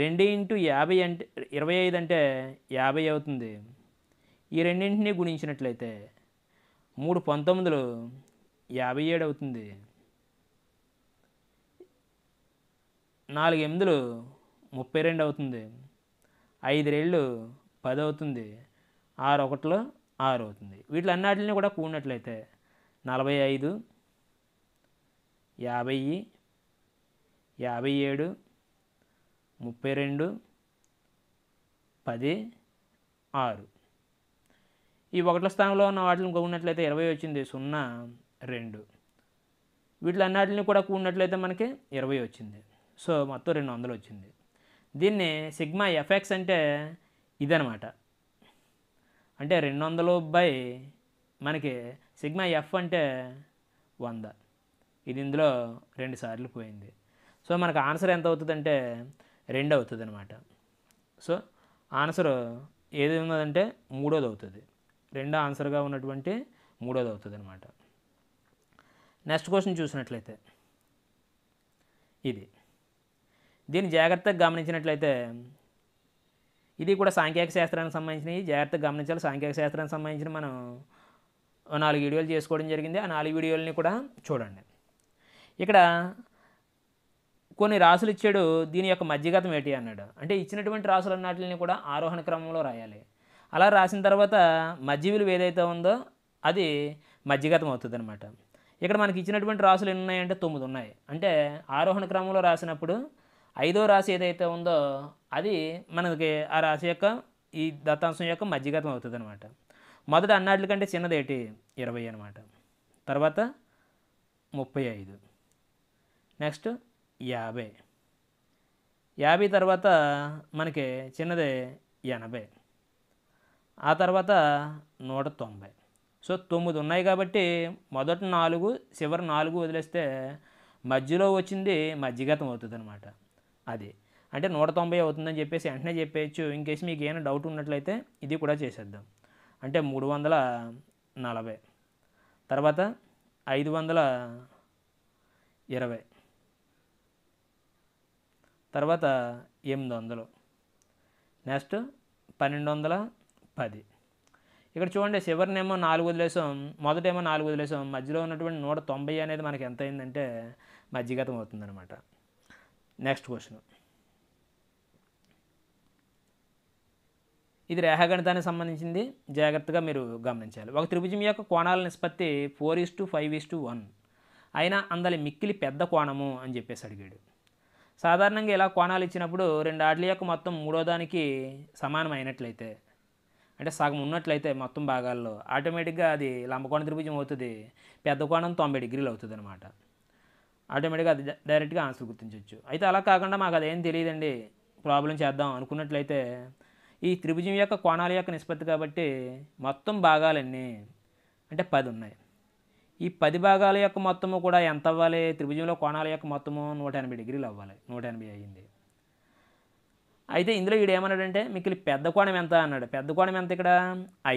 రెండు ఇంటూ యాభై అంటే ఇరవై ఐదు అంటే యాభై అవుతుంది ఈ రెండింటిని గుణించినట్లయితే మూడు పంతొమ్మిదిలో యాభై ఏడు అవుతుంది నాలుగు ఎనిమిదిలు ముప్పై రెండు అవుతుంది ఐదు రేళ్ళు పది అవుతుంది ఆరు ఒకటిలో ఆరు అవుతుంది వీటిలో అన్నిటిని కూడా కూడినట్లయితే నలభై ఐదు యాభై యాభై ఏడు ముప్పై రెండు పది ఆరు ఈ ఒకటి స్థానంలో ఉన్న వాటిని కూడినట్లయితే ఇరవై వచ్చింది సున్నా రెండు వీటిలో అన్నిటిని కూడా కూడినట్లయితే మనకి ఇరవై వచ్చింది సో మొత్తం రెండు వందలు వచ్చింది దీన్ని సిగ్మా ఎఫ్ఎక్స్ అంటే ఇదనమాట అంటే రెండు వందలు బై మనకి సిగ్మా ఎఫ్ అంటే వంద ఇది ఇందులో రెండు సార్లు పోయింది సో మనకు ఆన్సర్ ఎంత అవుతుందంటే రెండు అవుతుంది అనమాట సో ఆన్సర్ ఏది ఉన్నదంటే మూడోది అవుతుంది రెండో ఆన్సర్గా ఉన్నటువంటి మూడోది అవుతుంది అనమాట నెక్స్ట్ క్వశ్చన్ చూసినట్లయితే ఇది దీన్ని జాగ్రత్తగా గమనించినట్లయితే ఇది కూడా సాంఖ్యాక శాస్త్రానికి సంబంధించినవి జాగ్రత్తగా గమనించాలి సాంఖ్యాక శాస్త్రానికి సంబంధించిన మనం నాలుగు వీడియోలు చేసుకోవడం జరిగింది ఆ నాలుగు వీడియోలని కూడా చూడండి ఇక్కడ కొన్ని రాసులు ఇచ్చాడు దీని యొక్క మధ్యగతం ఏంటి అన్నాడు అంటే ఇచ్చినటువంటి రాసులు అన్నట్లని కూడా ఆరోహణ క్రమంలో రాయాలి అలా రాసిన తర్వాత మధ్య విలువ ఏదైతే ఉందో అది మధ్యగతం అవుతుంది అనమాట ఇక్కడ మనకి ఇచ్చినటువంటి రాసులు ఎన్ని ఉన్నాయంటే తొమ్మిది ఉన్నాయి అంటే ఆరోహణ క్రమంలో రాసినప్పుడు ఐదో రాశి ఏదైతే ఉందో అది మనకి ఆ రాశి యొక్క ఈ దత్తాంశం యొక్క మధ్యగతం అవుతుంది అనమాట మొదట అన్నాటి కంటే చిన్నది ఏంటి ఇరవై అనమాట తర్వాత ముప్పై ఐదు నెక్స్ట్ యాభై యాభై తర్వాత మనకి చిన్నది ఎనభై ఆ తర్వాత నూట తొంభై సో తొమ్మిది ఉన్నాయి కాబట్టి మొదటి నాలుగు చివరి నాలుగు వదిలేస్తే మధ్యలో వచ్చింది మధ్యగతం అవుతుంది అనమాట అది అంటే నూట తొంభై అవుతుందని చెప్పేసి వెంటనే చెప్పేయచ్చు ఇంకేసి మీకు ఏమైనా డౌట్ ఉన్నట్లయితే ఇది కూడా చేసేద్దాం అంటే మూడు వందల నలభై తర్వాత ఐదు వందల ఇరవై తర్వాత ఎనిమిది వందలు నెక్స్ట్ పన్నెండు వందల పది ఇక్కడ చూడండి చివరినేమో నాలుగు వదిలేసాం మొదటేమో నాలుగు వదిలేసాం మధ్యలో ఉన్నటువంటి నూట తొంభై అనేది మనకి ఎంత అయిందంటే మధ్యగతం అవుతుందన్నమాట నెక్స్ట్ క్వశ్చన్ ఇది రేఖాగణితానికి సంబంధించింది జాగ్రత్తగా మీరు గమనించాలి ఒక త్రిభుజం యొక్క కోణాల నిష్పత్తి four is to five is to one అయినా అందలి మిక్కిలి పెద్ద కోణము అని చెప్పేసి అడిగాడు సాధారణంగా ఇలా కోణాలు ఇచ్చినప్పుడు రెండు ఆటల యొక్క మొత్తం మూడోదానికి సమానమైనట్లయితే అంటే సగం ఉన్నట్లయితే మొత్తం భాగాల్లో ఆటోమేటిక్గా అది లంబకోణ త్రిభుజం అవుతుంది పెద్ద కోణం తొంభై డిగ్రీలు అవుతుంది అనమాట ఆటోమేటిక్గా అది డైరెక్ట్గా ఆన్సర్ గుర్తించవచ్చు అయితే అలా కాకుండా మాకు అదేం తెలియదండి ప్రాబ్లం చేద్దాం అనుకున్నట్లయితే ఈ త్రిభుజం యొక్క కోణాల యొక్క నిష్పత్తి కాబట్టి మొత్తం భాగాలన్నీ అంటే పది ఉన్నాయి ఈ పది భాగాల యొక్క మొత్తము కూడా ఎంత అవ్వాలి త్రిభుజంలో కోణాల యొక్క మొత్తము నూట ఎనభై డిగ్రీలు అవ్వాలి నూట ఎనభై అయ్యింది అయితే ఇందులో వీడు ఏమన్నాడంటే మీకు పెద్ద కోణం ఎంత అన్నాడు పెద్ద కోణం ఎంత ఇక్కడ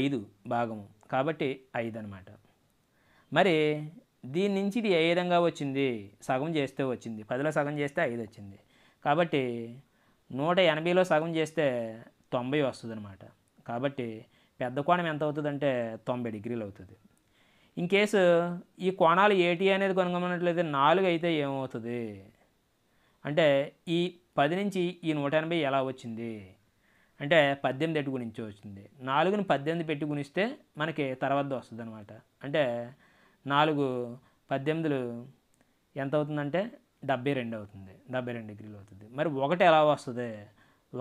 ఐదు భాగము కాబట్టి ఐదు అనమాట మరి దీని నుంచి ఇది ఏ విధంగా వచ్చింది సగం చేస్తే వచ్చింది పదిలో సగం చేస్తే ఐదు వచ్చింది కాబట్టి నూట ఎనభైలో సగం చేస్తే తొంభై వస్తుంది అనమాట కాబట్టి పెద్ద కోణం ఎంత అవుతుందంటే తొంభై డిగ్రీలు అవుతుంది ఇన్ కేసు ఈ కోణాలు ఏటి అనేది కనుగొన్నట్లయితే నాలుగు అయితే ఏమవుతుంది అంటే ఈ పది నుంచి ఈ నూట ఎనభై ఎలా వచ్చింది అంటే పద్దెనిమిది ఎట్టు గుణించి వచ్చింది నాలుగుని పద్దెనిమిది పెట్టి గుణిస్తే మనకి తర్వాత వస్తుంది అనమాట అంటే నాలుగు పద్దెనిమిదిలు ఎంత అవుతుందంటే డెబ్బై రెండు అవుతుంది డెబ్బై రెండు డిగ్రీలు అవుతుంది మరి ఒకటి ఎలా వస్తుంది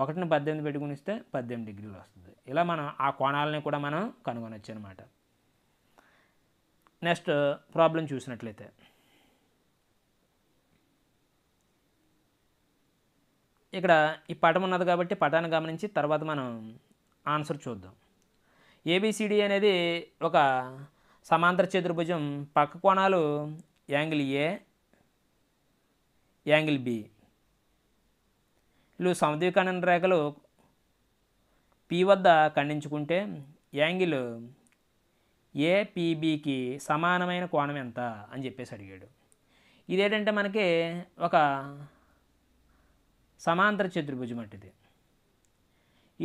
ఒకటిని పద్దెనిమిది పెట్టుకునిస్తే పద్దెనిమిది డిగ్రీలు వస్తుంది ఇలా మనం ఆ కోణాలని కూడా మనం కనుగొనొచ్చు అనమాట నెక్స్ట్ ప్రాబ్లం చూసినట్లయితే ఇక్కడ ఈ పటం ఉన్నది కాబట్టి పటాన్ని గమనించి తర్వాత మనం ఆన్సర్ చూద్దాం ఏబిసిడి అనేది ఒక సమాంతర చతుర్భుజం పక్క కోణాలు యాంగిల్ ఏ యాంగిల్ బి వీళ్ళు సమద్వికరణ రేఖలు పి వద్ద ఖండించుకుంటే యాంగిల్ ఏపీబీకి సమానమైన కోణం ఎంత అని చెప్పేసి అడిగాడు ఇదేంటంటే మనకి ఒక సమాంతర చతుర్భుజం అంటిది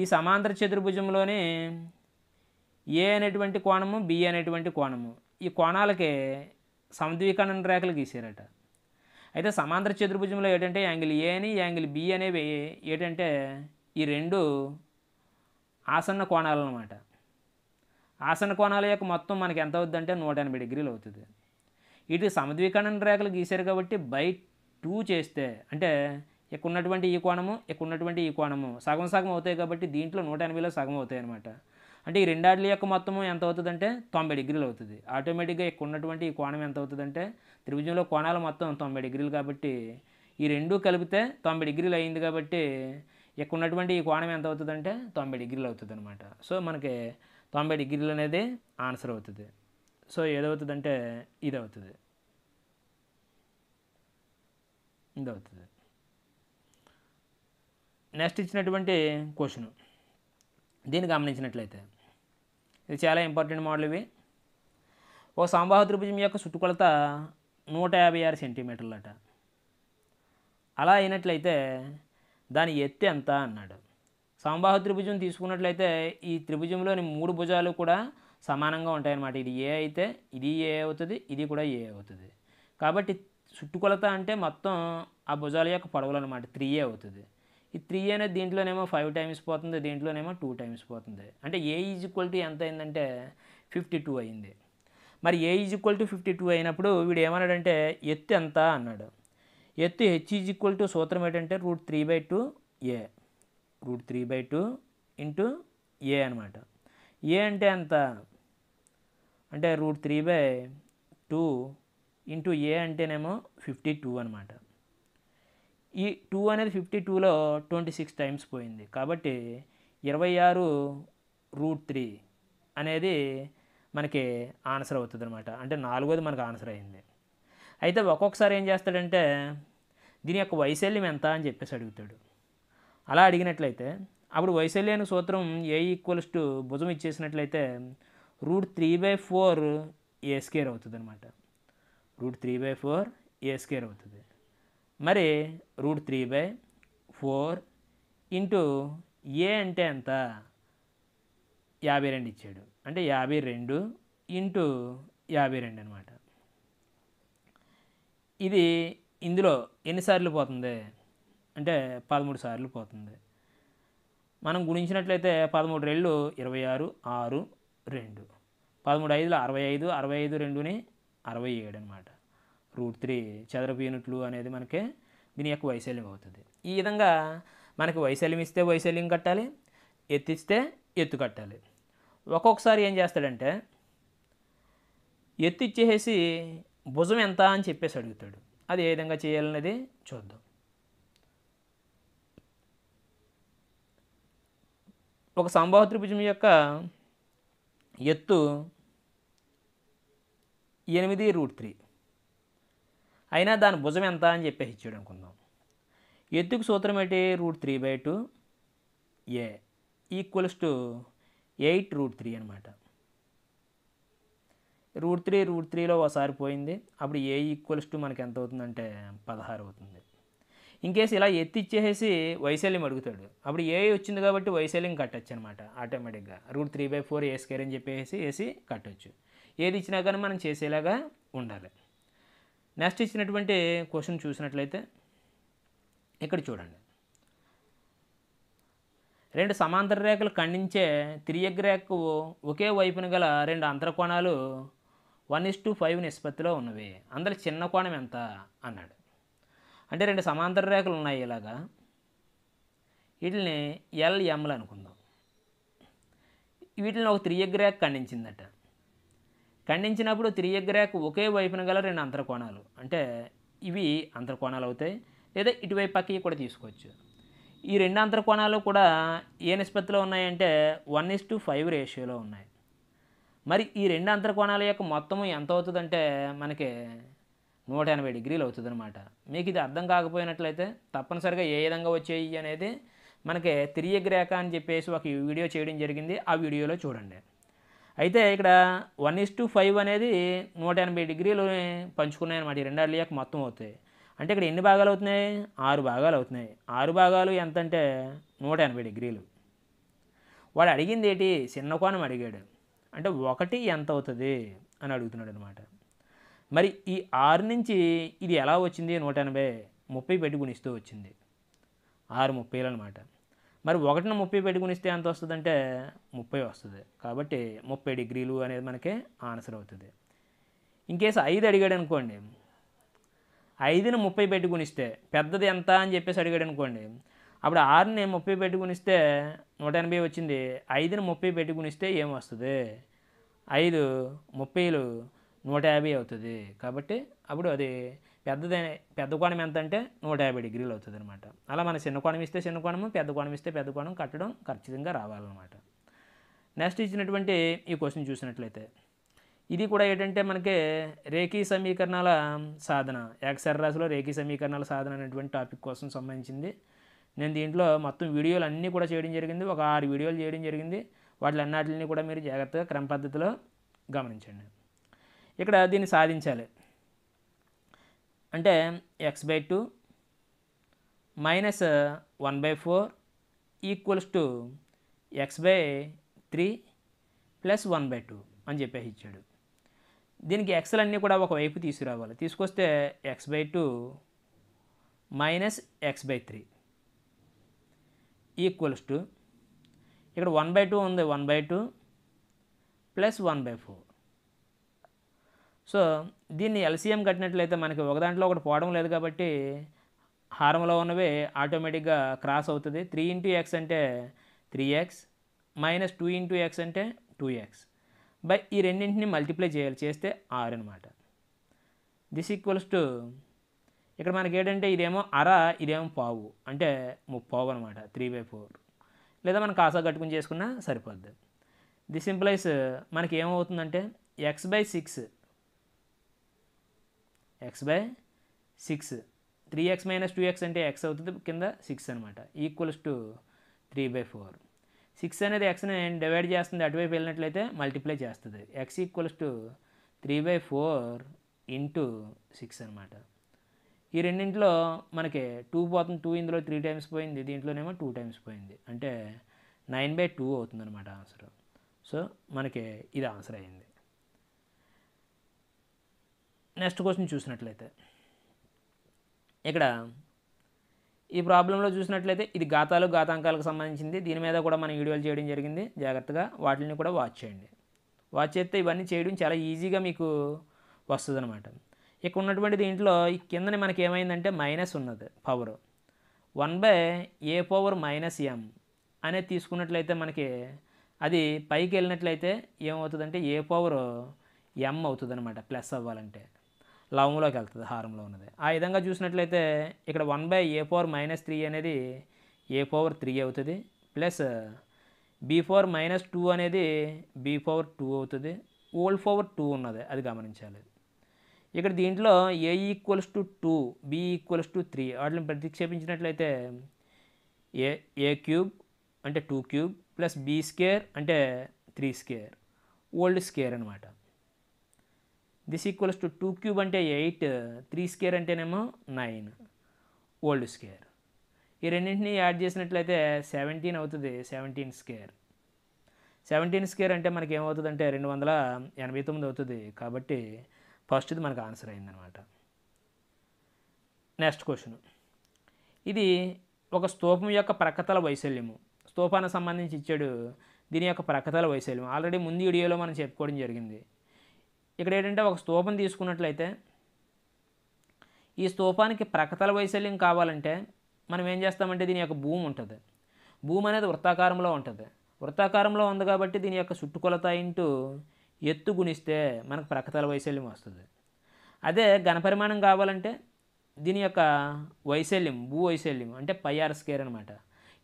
ఈ సమాంతర చతుర్భుజంలోనే ఏ అనేటువంటి కోణము బి అనేటువంటి కోణము ఈ కోణాలకే సమద్వీకరణ రేఖలు గీసారట అయితే సమాంతర చతుర్భుజంలో ఏంటంటే యాంగిల్ ఏ అని యాంగిల్ బి అనేవి ఏంటంటే ఈ రెండు ఆసన్న కోణాలు అనమాట ఆసన కోణాల యొక్క మొత్తం మనకి ఎంత అవుతుందంటే నూట ఎనభై డిగ్రీలు అవుతుంది ఇటు సమద్వీకరణ రేఖలు గీశారు కాబట్టి బై టూ చేస్తే అంటే ఇక్కడ ఉన్నటువంటి ఈ కోణము ఇక్కడ ఉన్నటువంటి ఈ కోణము సగం సగం అవుతాయి కాబట్టి దీంట్లో నూట ఎనభైలో సగం అవుతాయి అనమాట అంటే ఈ రెండాడ్ల యొక్క మొత్తం ఎంత అవుతుందంటే తొంభై డిగ్రీలు అవుతుంది ఆటోమేటిక్గా ఇక్కడ ఉన్నటువంటి ఈ కోణం ఎంత అవుతుందంటే త్రిభుజంలో కోణాలు మొత్తం తొంభై డిగ్రీలు కాబట్టి ఈ రెండు కలిపితే తొంభై డిగ్రీలు అయింది కాబట్టి ఇక్కడ ఉన్నటువంటి ఈ కోణం ఎంత అవుతుందంటే తొంభై డిగ్రీలు అవుతుంది అనమాట సో మనకి తొంభై డిగ్రీలు అనేది ఆన్సర్ అవుతుంది సో ఏదవుతుందంటే ఇది అవుతుంది ఇది అవుతుంది నెక్స్ట్ ఇచ్చినటువంటి క్వశ్చను దీన్ని గమనించినట్లయితే ఇది చాలా ఇంపార్టెంట్ మోడల్ ఇవి ఓ సంవాహ త్రిభుజం యొక్క చుట్టుకొలత నూట యాభై ఆరు సెంటీమీటర్లట అలా అయినట్లయితే దాని ఎత్తు ఎంత అన్నాడు సంవాహ త్రిభుజం తీసుకున్నట్లయితే ఈ త్రిభుజంలోని మూడు భుజాలు కూడా సమానంగా ఉంటాయన్నమాట ఇది ఏ అయితే ఇది ఏ అవుతుంది ఇది కూడా ఏ అవుతుంది కాబట్టి చుట్టుకొలత అంటే మొత్తం ఆ భుజాల యొక్క పొడవులు అనమాట త్రీ ఏ అవుతుంది ఈ త్రీ అనేది దీంట్లోనేమో ఫైవ్ టైమ్స్ పోతుంది దీంట్లోనేమో టూ టైమ్స్ పోతుంది అంటే ఏ ఈజ్ ఈక్వల్ టు ఎంత అయిందంటే ఫిఫ్టీ టూ అయింది మరి a is equal to fifty two అయినప్పుడు వీడు ఏమన్నాడంటే ఎత్తు ఎంత అన్నాడు ఎత్తు హెచ్ ఈజ్ ఈక్వల్ టు సూత్రం ఏంటంటే root three by two a root three by two into a అనమాట ఏ అంటే ఎంత అంటే root three by two into a అంటేనేమో ఫిఫ్టీ టూ అనమాట ఈ టూ అనేది ఫిఫ్టీ టూలో ట్వంటీ సిక్స్ టైమ్స్ పోయింది కాబట్టి ఇరవై ఆరు రూట్ త్రీ అనేది మనకి ఆన్సర్ అవుతుంది అనమాట అంటే నాలుగోది మనకు ఆన్సర్ అయింది అయితే ఒక్కొక్కసారి ఏం చేస్తాడంటే దీని యొక్క వైశల్యం ఎంత అని చెప్పేసి అడుగుతాడు అలా అడిగినట్లయితే అప్పుడు వైశల్యాన్ని సూత్రం ఏ ఈక్వల్స్ టు భుజం ఇచ్చేసినట్లయితే root three by four a square అవుతుంది అనమాట root three by four a square అవుతుంది మరి root three by four into a అంటే ఎంత యాభై రెండు ఇచ్చాడు అంటే యాభై రెండు ఇంటూ యాభై రెండు అనమాట ఇది ఇందులో ఎన్నిసార్లు పోతుంది అంటే పదమూడు సార్లు పోతుంది మనం గుణించినట్లయితే పదమూడు రెండు ఇరవై ఆరు ఆరు రెండు పదమూడు ఐదులో అరవై ఐదు అరవై ఐదు రెండుని అరవై ఏడు అనమాట రూట్ త్రీ చదరపు యూనిట్లు అనేది మనకి దీని యొక్క వైశాల్యం అవుతుంది ఈ విధంగా మనకి వైశాల్యం ఇస్తే వైశాల్యం కట్టాలి ఎత్తు ఇస్తే ఎత్తు కట్టాలి ఒక్కొక్కసారి ఏం చేస్తాడంటే ఎత్తు ఇచ్చేసి భుజం ఎంత అని చెప్పేసి అడుగుతాడు అది ఏ విధంగా చేయాలనేది చూద్దాం ఒక సంభావ త్రిభుజం యొక్క ఎత్తు ఎనిమిది రూట్ త్రీ అయినా దాని భుజం ఎంత అని చెప్పేసి ఇచ్చాడు అనుకుందాం ఎత్తుకు సూత్రం ఏంటి root three by two a equals to eight root three అనమాట రూట్ త్రీ రూట్ త్రీలో ఒకసారి పోయింది అప్పుడు ఏ ఈక్వల్స్ టు మనకి ఎంత అవుతుందంటే పదహారు అవుతుంది ఇంకేసి ఇలా ఎత్తిచ్చేసేసి వైశాల్యం అడుగుతాడు అప్పుడు ఏ వచ్చింది కాబట్టి వైశాల్యం కట్టచ్చు అనమాట ఆటోమేటిక్గా root three by four a square అని చెప్పేసి వేసి కట్టచ్చు ఏది ఇచ్చినా కానీ మనం చేసేలాగా ఉండాలి నెక్స్ట్ ఇచ్చినటువంటి క్వశ్చన్ చూసినట్లయితే ఇక్కడ చూడండి రెండు సమాంతర రేఖలు ఖండించే రేఖకు ఒకే వైపున గల రెండు అంతరకోణాలు వన్ ఇస్ టు ఫైవ్ నిష్పత్తిలో ఉన్నవి అందులో చిన్న కోణం ఎంత అన్నాడు అంటే రెండు సమాంతర రేఖలు ఉన్నాయి ఇలాగా వీటిని ఎల్ఎంలు అనుకుందాం వీటిని ఒక త్రియగ్రేఖ ఖండించిందట ఖండించినప్పుడు త్రియగ్రాకు ఒకే వైపున గల రెండు అంతర్కోణాలు అంటే ఇవి అంతర్కోణాలు అవుతాయి లేదా ఇటువైపు పక్కకి కూడా తీసుకోవచ్చు ఈ రెండు అంతర్కోణాలు కూడా ఏ నిష్పత్తిలో ఉన్నాయంటే వన్ ఇస్ టు ఫైవ్ రేషియోలో ఉన్నాయి మరి ఈ రెండు అంతర్కోణాల యొక్క మొత్తము ఎంత అవుతుందంటే మనకి నూట ఎనభై డిగ్రీలు అవుతుందన్నమాట మీకు ఇది అర్థం కాకపోయినట్లయితే తప్పనిసరిగా ఏ విధంగా వచ్చేయి అనేది మనకి తిరియగ్రేఖ అని చెప్పేసి ఒక వీడియో చేయడం జరిగింది ఆ వీడియోలో చూడండి అయితే ఇక్కడ వన్ ఇస్ టు ఫైవ్ అనేది నూట ఎనభై డిగ్రీలు పంచుకున్నాయన్నమాట ఈ రెండు అర్లియాక్ మొత్తం అవుతాయి అంటే ఇక్కడ ఎన్ని భాగాలు అవుతున్నాయి ఆరు భాగాలు అవుతున్నాయి ఆరు భాగాలు ఎంత అంటే నూట ఎనభై డిగ్రీలు వాడు అడిగింది ఏంటి చిన్న కోణం అడిగాడు అంటే ఒకటి ఎంత అవుతుంది అని అడుగుతున్నాడు అనమాట మరి ఈ ఆరు నుంచి ఇది ఎలా వచ్చింది నూట ఎనభై ముప్పై పెట్టి గుణిస్తూ వచ్చింది ఆరు ముప్పైలు అనమాట మరి ఒకటిన ముప్పై పెట్టుకునిస్తే ఎంత ఎంత అంటే ముప్పై వస్తుంది కాబట్టి ముప్పై డిగ్రీలు అనేది మనకి ఆన్సర్ అవుతుంది ఇంకేసి ఐదు అడిగాడు అనుకోండి ఐదుని ముప్పై పెట్టుకునిస్తే పెద్దది ఎంత అని చెప్పేసి అడిగాడు అనుకోండి అప్పుడు ఆరుని ముప్పై పెట్టుకునిస్తే నూట ఎనభై వచ్చింది ఐదుని ముప్పై పెట్టుకునిస్తే ఏం వస్తుంది ఐదు ముప్పైలు నూట యాభై అవుతుంది కాబట్టి అప్పుడు అది పెద్దదే పెద్ద కోణం ఎంత అంటే నూట యాభై డిగ్రీలు అవుతుంది అనమాట అలా మన చిన్న కోణం ఇస్తే చిన్న కోణము పెద్ద కోణం ఇస్తే పెద్ద కోణం కట్టడం ఖచ్చితంగా రావాలన్నమాట నెక్స్ట్ ఇచ్చినటువంటి ఈ క్వశ్చన్ చూసినట్లయితే ఇది కూడా ఏంటంటే మనకి రేఖీ సమీకరణాల సాధన ఏకశరరాశిలో రేఖీ సమీకరణాల సాధన అనేటువంటి టాపిక్ కోసం సంబంధించింది నేను దీంట్లో మొత్తం వీడియోలు అన్నీ కూడా చేయడం జరిగింది ఒక ఆరు వీడియోలు చేయడం జరిగింది వాటి అన్నిటిని కూడా మీరు జాగ్రత్తగా క్రమ పద్ధతిలో గమనించండి ఇక్కడ దీన్ని సాధించాలి అంటే x by two minus one by four equals to x by three plus one by two అని చెప్పేసి ఇచ్చాడు దీనికి ఎక్స్లు అన్నీ కూడా ఒకవైపు తీసుకురావాలి తీసుకొస్తే x by two minus x by three equals to ఇక్కడ వన్ బై టూ ఉంది one by two plus one by four so దీన్ని ఎల్సీఎం కట్టినట్లయితే మనకి ఒక దాంట్లో ఒకటి పోవడం లేదు కాబట్టి హారంలో ఉన్నవి ఆటోమేటిక్గా క్రాస్ అవుతుంది త్రీ ఇంటూ ఎక్స్ అంటే three x minus two into x అంటే టూ ఎక్స్ బై ఈ రెండింటిని మల్టిప్లై చేయాలి చేస్తే ఆరు అనమాట దిస్ ఈక్వల్స్ టు ఇక్కడ మనకి ఏంటంటే ఇదేమో అర ఇదేమో పావు అంటే పావు అనమాట త్రీ బై ఫోర్ లేదా మనం కాసా కట్టుకుని చేసుకున్నా సరిపోద్ది దిస్ ఇంప్లైస్ మనకి ఏమవుతుందంటే x by six x by six three x minus two x అంటే ఎక్స్ అవుతుంది కింద సిక్స్ అనమాట equals to three by four six అనేది ఎక్స్ని డివైడ్ చేస్తుంది అటువైపు వెళ్ళినట్లయితే మల్టిప్లై చేస్తుంది x equals to three by four into six అనమాట ఈ రెండింటిలో మనకి టూ పోతుంది టూ ఇందులో త్రీ టైమ్స్ పోయింది దీంట్లోనేమో టూ టైమ్స్ పోయింది అంటే నైన్ బై టూ అవుతుంది అనమాట ఆన్సర్ సో మనకి ఇది ఆన్సర్ అయ్యింది నెక్స్ట్ క్వశ్చన్ చూసినట్లయితే ఇక్కడ ఈ ప్రాబ్లంలో చూసినట్లయితే ఇది గాతాలు గాతాంకాలకు సంబంధించింది దీని మీద కూడా మనం వీడియోలు చేయడం జరిగింది జాగ్రత్తగా వాటిని కూడా వాచ్ చేయండి వాచ్ చేస్తే ఇవన్నీ చేయడం చాలా ఈజీగా మీకు వస్తుందన్నమాట ఇక్కడ ఉన్నటువంటి దీంట్లో ఈ కిందని మనకి ఏమైందంటే మైనస్ ఉన్నది power one by a power minus m అనేది తీసుకున్నట్లయితే మనకి అది పైకి వెళ్ళినట్లయితే ఏమవుతుందంటే ఏ పవర్ ఎం అవుతుంది అనమాట ప్లస్ అవ్వాలంటే లవంలోకి వెళ్తుంది హారంలో ఉన్నది ఆ విధంగా చూసినట్లయితే ఇక్కడ one by a four minus three అనేది ఏ ఫోర్ త్రీ అవుతుంది plus b four minus two అనేది బీ ఫోర్ టూ అవుతుంది ఓల్డ్ ఫోర్ టూ ఉన్నది అది గమనించాలి ఇక్కడ దీంట్లో a equals to two b equals to three వాటిని ప్రతిక్షేపించినట్లయితే ఏ ఏ క్యూబ్ అంటే two cube plus b square అంటే త్రీ స్కేర్ ఓల్డ్ స్కేర్ అనమాట this equals to two cube అంటే ఎయిట్ త్రీ స్కేర్ అంటేనేమో నైన్ ఓల్డ్ స్కేర్ ఈ రెండింటిని add చేసినట్లయితే సెవెంటీన్ అవుతుంది సెవెంటీన్ స్కేర్ సెవెంటీన్ స్కేర్ అంటే మనకి ఏమవుతుందంటే రెండు వందల ఎనభై తొమ్మిది అవుతుంది కాబట్టి ఫస్ట్ది మనకు ఆన్సర్ అయిందనమాట నెక్స్ట్ క్వశ్చన్ ఇది ఒక స్తూపం యొక్క ప్రకతల వైశల్యము స్తూపానికి సంబంధించి ఇచ్చాడు దీని యొక్క ప్రకతల వైశల్యం ఆల్రెడీ ముందు వీడియోలో మనం చెప్పుకోవడం జరిగింది ఇక్కడ ఏంటంటే ఒక స్తూపం తీసుకున్నట్లయితే ఈ స్తూపానికి ప్రకతల వైశల్యం కావాలంటే మనం ఏం చేస్తామంటే దీని యొక్క భూమి ఉంటుంది భూమి అనేది వృత్తాకారంలో ఉంటుంది వృత్తాకారంలో ఉంది కాబట్టి దీని యొక్క చుట్టుకొలత ఇంటూ ఎత్తు గుణిస్తే మనకు ప్రకతల వైశల్యం వస్తుంది అదే ఘనపరిమాణం కావాలంటే దీని యొక్క వైశల్యం భూ వైశల్యం అంటే పైఆర్ స్కేర్ అనమాట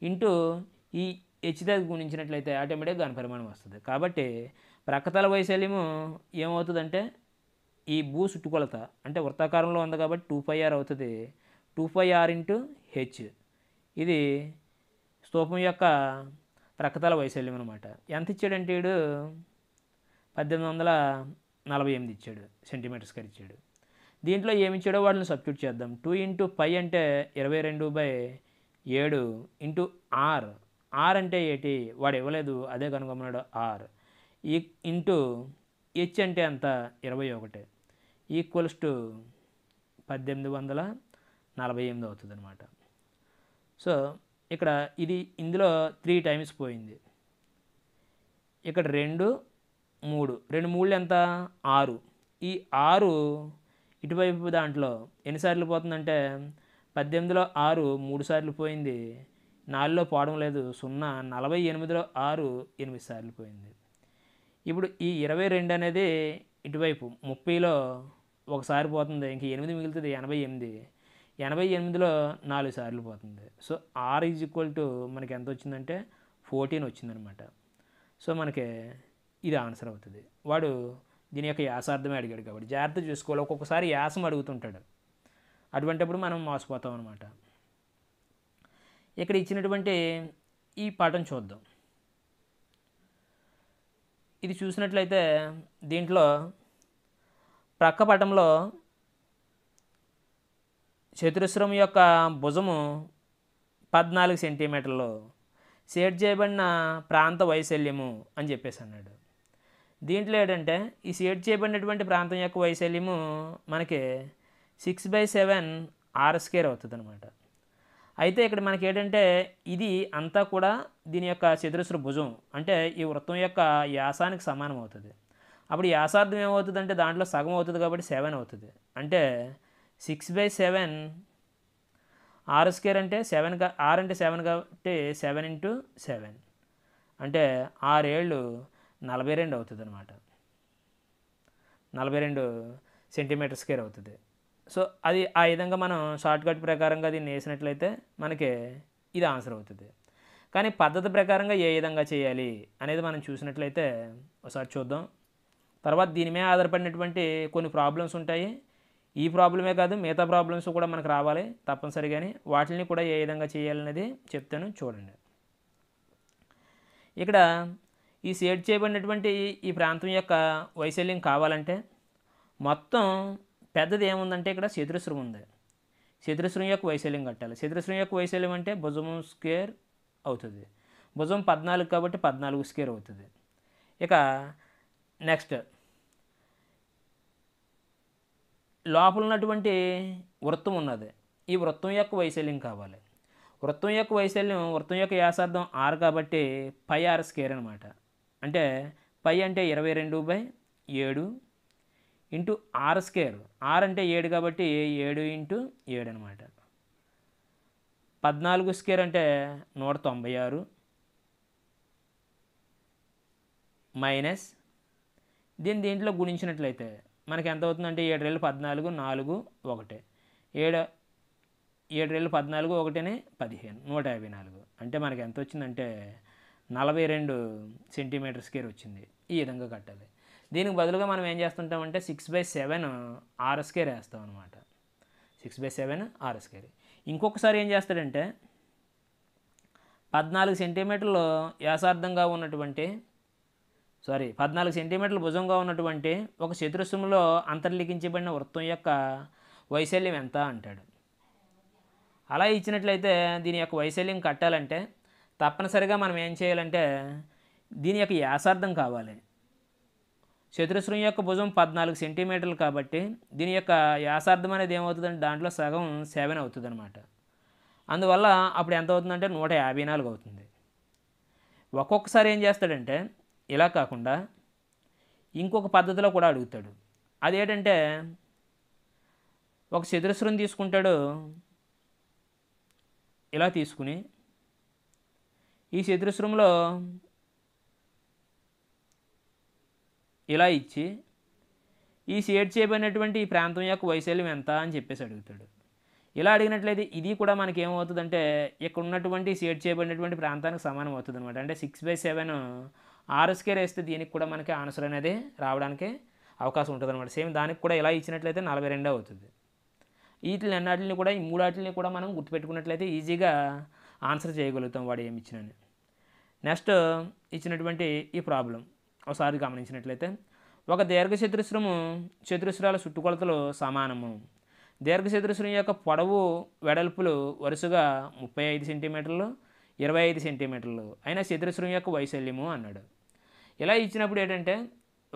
ఇంటూ ఈ హెచ్దా గుణించినట్లయితే ఆటోమేటిక్గా ఘనపరిమాణం వస్తుంది కాబట్టి ప్రక్కతల వైశల్యము ఏమవుతుందంటే ఈ భూ చుట్టుకొలత అంటే వృత్తాకారంలో ఉంది కాబట్టి టూ ఫైవ్ ఆర్ అవుతుంది two five r into h ఇది స్తూపం యొక్క ప్రక్కతల వైశాల్యం అనమాట ఎంత ఇచ్చాడంటే వీడు పద్దెనిమిది వందల నలభై ఎనిమిది ఇచ్చాడు సెంటీమీటర్స్ కర్ ఇచ్చాడు దీంట్లో ఏమి ఇచ్చాడో వాటిని సబ్స్టిట్యూట్ చేద్దాం టూ ఇంటూ ఫైవ్ అంటే ఇరవై రెండు బై ఏడు ఇంటూ ఆర్ ఆర్ అంటే ఏంటి వాడు ఇవ్వలేదు అదే కనుగొన్నాడు ఆర్ ఈ ఇంటూ హెచ్ అంటే అంత ఇరవై ఒకటి ఈక్వల్స్ టు పద్దెనిమిది వందల నలభై ఎనిమిది అవుతుంది అనమాట సో ఇక్కడ ఇది ఇందులో త్రీ టైమ్స్ పోయింది ఇక్కడ రెండు మూడు రెండు మూడు ఎంత ఆరు ఈ ఆరు ఇటువైపు దాంట్లో ఎన్నిసార్లు పోతుందంటే పద్దెనిమిదిలో ఆరు మూడు సార్లు పోయింది నాలుగులో పోవడం లేదు సున్నా నలభై ఎనిమిదిలో ఆరు ఎనిమిది సార్లు పోయింది ఇప్పుడు ఈ ఇరవై రెండు అనేది ఇటువైపు ముప్పైలో ఒకసారి పోతుంది ఇంక ఎనిమిది మిగులుతుంది ఎనభై ఎనిమిది ఎనభై ఎనిమిదిలో నాలుగు సార్లు పోతుంది so r is equal to మనకి ఎంత వచ్చిందంటే ఫోర్టీన్ వచ్చిందనమాట సో మనకి ఇది ఆన్సర్ అవుతుంది వాడు దీని యొక్క యాసార్థమే అడిగాడు కాబట్టి జాగ్రత్త చూసుకోవాలి ఒక్కొక్కసారి యాసం అడుగుతుంటాడు అటువంటిప్పుడు మనం మోసపోతాం అనమాట ఇక్కడ ఇచ్చినటువంటి ఈ పాఠం చూద్దాం ఇది చూసినట్లయితే దీంట్లో ప్రక్క పటంలో చతురస్రం యొక్క భుజము పద్నాలుగు సెంటీమీటర్లు సేట్ చేయబడిన ప్రాంత వైశల్యము అని చెప్పేసి అన్నాడు దీంట్లో ఏంటంటే ఈ సేట్ చేయబడినటువంటి ప్రాంతం యొక్క వైశల్యము మనకి six by seven r square అవుతుంది అనమాట అయితే ఇక్కడ మనకి ఏంటంటే ఇది అంతా కూడా దీని యొక్క చతురస్ర భుజం అంటే ఈ వృత్తం యొక్క యాసానికి సమానం అవుతుంది అప్పుడు యాసార్థం ఏమవుతుంది అంటే దాంట్లో సగం అవుతుంది కాబట్టి సెవెన్ అవుతుంది అంటే సిక్స్ బై సెవెన్ ఆరు స్క్వేర్ అంటే సెవెన్ కా ఆర్ అంటే సెవెన్ కాబట్టి సెవెన్ ఇంటూ సెవెన్ అంటే ఆరేళ్ళు నలభై రెండు అవుతుంది అనమాట నలభై రెండు సెంటీమీటర్ స్క్వేర్ అవుతుంది సో అది ఆ విధంగా మనం షార్ట్కట్ ప్రకారంగా దీన్ని వేసినట్లయితే మనకి ఇది ఆన్సర్ అవుతుంది కానీ పద్ధతి ప్రకారంగా ఏ విధంగా చేయాలి అనేది మనం చూసినట్లయితే ఒకసారి చూద్దాం తర్వాత దీని మీద ఆధారపడినటువంటి కొన్ని ప్రాబ్లమ్స్ ఉంటాయి ఈ ప్రాబ్లమే కాదు మిగతా ప్రాబ్లమ్స్ కూడా మనకు రావాలి తప్పనిసరిగాని వాటిని కూడా ఏ విధంగా చేయాలనేది చెప్తాను చూడండి ఇక్కడ ఈ సేట్ చేయబడినటువంటి ఈ ప్రాంతం యొక్క వైశల్యం కావాలంటే మొత్తం పెద్దది ఏముందంటే ఇక్కడ చతురస్రం ఉంది చతురస్రం యొక్క వైశల్యం కట్టాలి చతురస్రం యొక్క వైశల్యం అంటే భుజం స్క్వేర్ అవుతుంది భుజం పద్నాలుగు కాబట్టి పద్నాలుగు స్క్వేర్ అవుతుంది ఇక నెక్స్ట్ లోపల ఉన్నటువంటి వృత్తం ఉన్నది ఈ వృత్తం యొక్క వైశాల్యం కావాలి వృత్తం యొక్క వైశల్యం వృత్తం యొక్క వ్యాసార్థం ఆరు కాబట్టి పై ఆర్ స్కేర్ అనమాట అంటే పై అంటే ఇరవై రెండు బై ఏడు ఇంటూ ఆర్ స్క్వేర్ ఆర్ అంటే ఏడు కాబట్టి ఏడు ఇంటూ ఏడు అనమాట పద్నాలుగు స్క్వేర్ అంటే నూట తొంభై ఆరు మైనస్ దీన్ని దీంట్లో గుణించినట్లయితే మనకి ఎంత అవుతుందంటే ఏడు రెళ్ళు పద్నాలుగు నాలుగు ఒకటే ఏడు ఏడు రెళ్ళు పద్నాలుగు ఒకటిని పదిహేను నూట యాభై నాలుగు అంటే మనకి ఎంత వచ్చిందంటే నలభై రెండు సెంటీమీటర్ స్కేర్ వచ్చింది ఈ విధంగా కట్టాలి దీనికి బదులుగా మనం ఏం చేస్తుంటామంటే సిక్స్ బై సెవెన్ ఆర్ఎస్కేర్ వేస్తాం అనమాట సిక్స్ బై సెవెన్ ఆర్ఎస్కేర్ ఇంకొకసారి ఏం చేస్తాడంటే పద్నాలుగు సెంటీమీటర్లు వ్యాసార్థంగా ఉన్నటువంటి సారీ పద్నాలుగు సెంటీమీటర్లు భుజంగా ఉన్నటువంటి ఒక చతురస్రంలో అంతర్లిఖించబడిన వృత్తం యొక్క వైశల్యం ఎంత అంటాడు అలా ఇచ్చినట్లయితే దీని యొక్క వైశల్యం కట్టాలంటే తప్పనిసరిగా మనం ఏం చేయాలంటే దీని యొక్క వ్యాసార్థం కావాలి చతురస్రం యొక్క భుజం పద్నాలుగు సెంటీమీటర్లు కాబట్టి దీని యొక్క వ్యాసార్థం అనేది ఏమవుతుందంటే దాంట్లో సగం సెవెన్ అవుతుంది అనమాట అందువల్ల అప్పుడు ఎంత అవుతుందంటే నూట యాభై నాలుగు అవుతుంది ఒక్కొక్కసారి ఏం చేస్తాడంటే ఇలా కాకుండా ఇంకొక పద్ధతిలో కూడా అడుగుతాడు అదేంటంటే ఒక చతురస్రం తీసుకుంటాడు ఇలా తీసుకుని ఈ చతురస్రంలో ఇలా ఇచ్చి ఈ షేడ్ చేయబడినటువంటి ఈ ప్రాంతం యొక్క వైశాల్యం ఎంత అని చెప్పేసి అడుగుతాడు ఇలా అడిగినట్లయితే ఇది కూడా మనకి ఏమవుతుందంటే ఇక్కడ ఉన్నటువంటి షేడ్ చేయబడినటువంటి ప్రాంతానికి సమానం అవుతుంది అనమాట అంటే సిక్స్ బై సెవెన్ ఆరు స్కేర్ వేస్తే దీనికి కూడా మనకి ఆన్సర్ అనేది రావడానికి అవకాశం ఉంటుంది అనమాట సేమ్ దానికి కూడా ఇలా ఇచ్చినట్లయితే నలభై రెండో అవుతుంది వీటిని ఎన్నాటిని కూడా ఈ మూడాటిని కూడా మనం గుర్తుపెట్టుకున్నట్లయితే ఈజీగా ఆన్సర్ చేయగలుగుతాం వాడు ఏమి ఇచ్చినని నెక్స్ట్ ఇచ్చినటువంటి ఈ ప్రాబ్లం ఒకసారి గమనించినట్లయితే ఒక దీర్ఘ చతురస్రాల చుట్టుకొలతలు సమానము దీర్ఘచతురస్రం యొక్క పొడవు వెడల్పులు వరుసగా ముప్పై ఐదు సెంటీమీటర్లు ఇరవై ఐదు సెంటీమీటర్లు అయినా చతురస్రం యొక్క వైశల్యము అన్నాడు ఇలా ఇచ్చినప్పుడు ఏంటంటే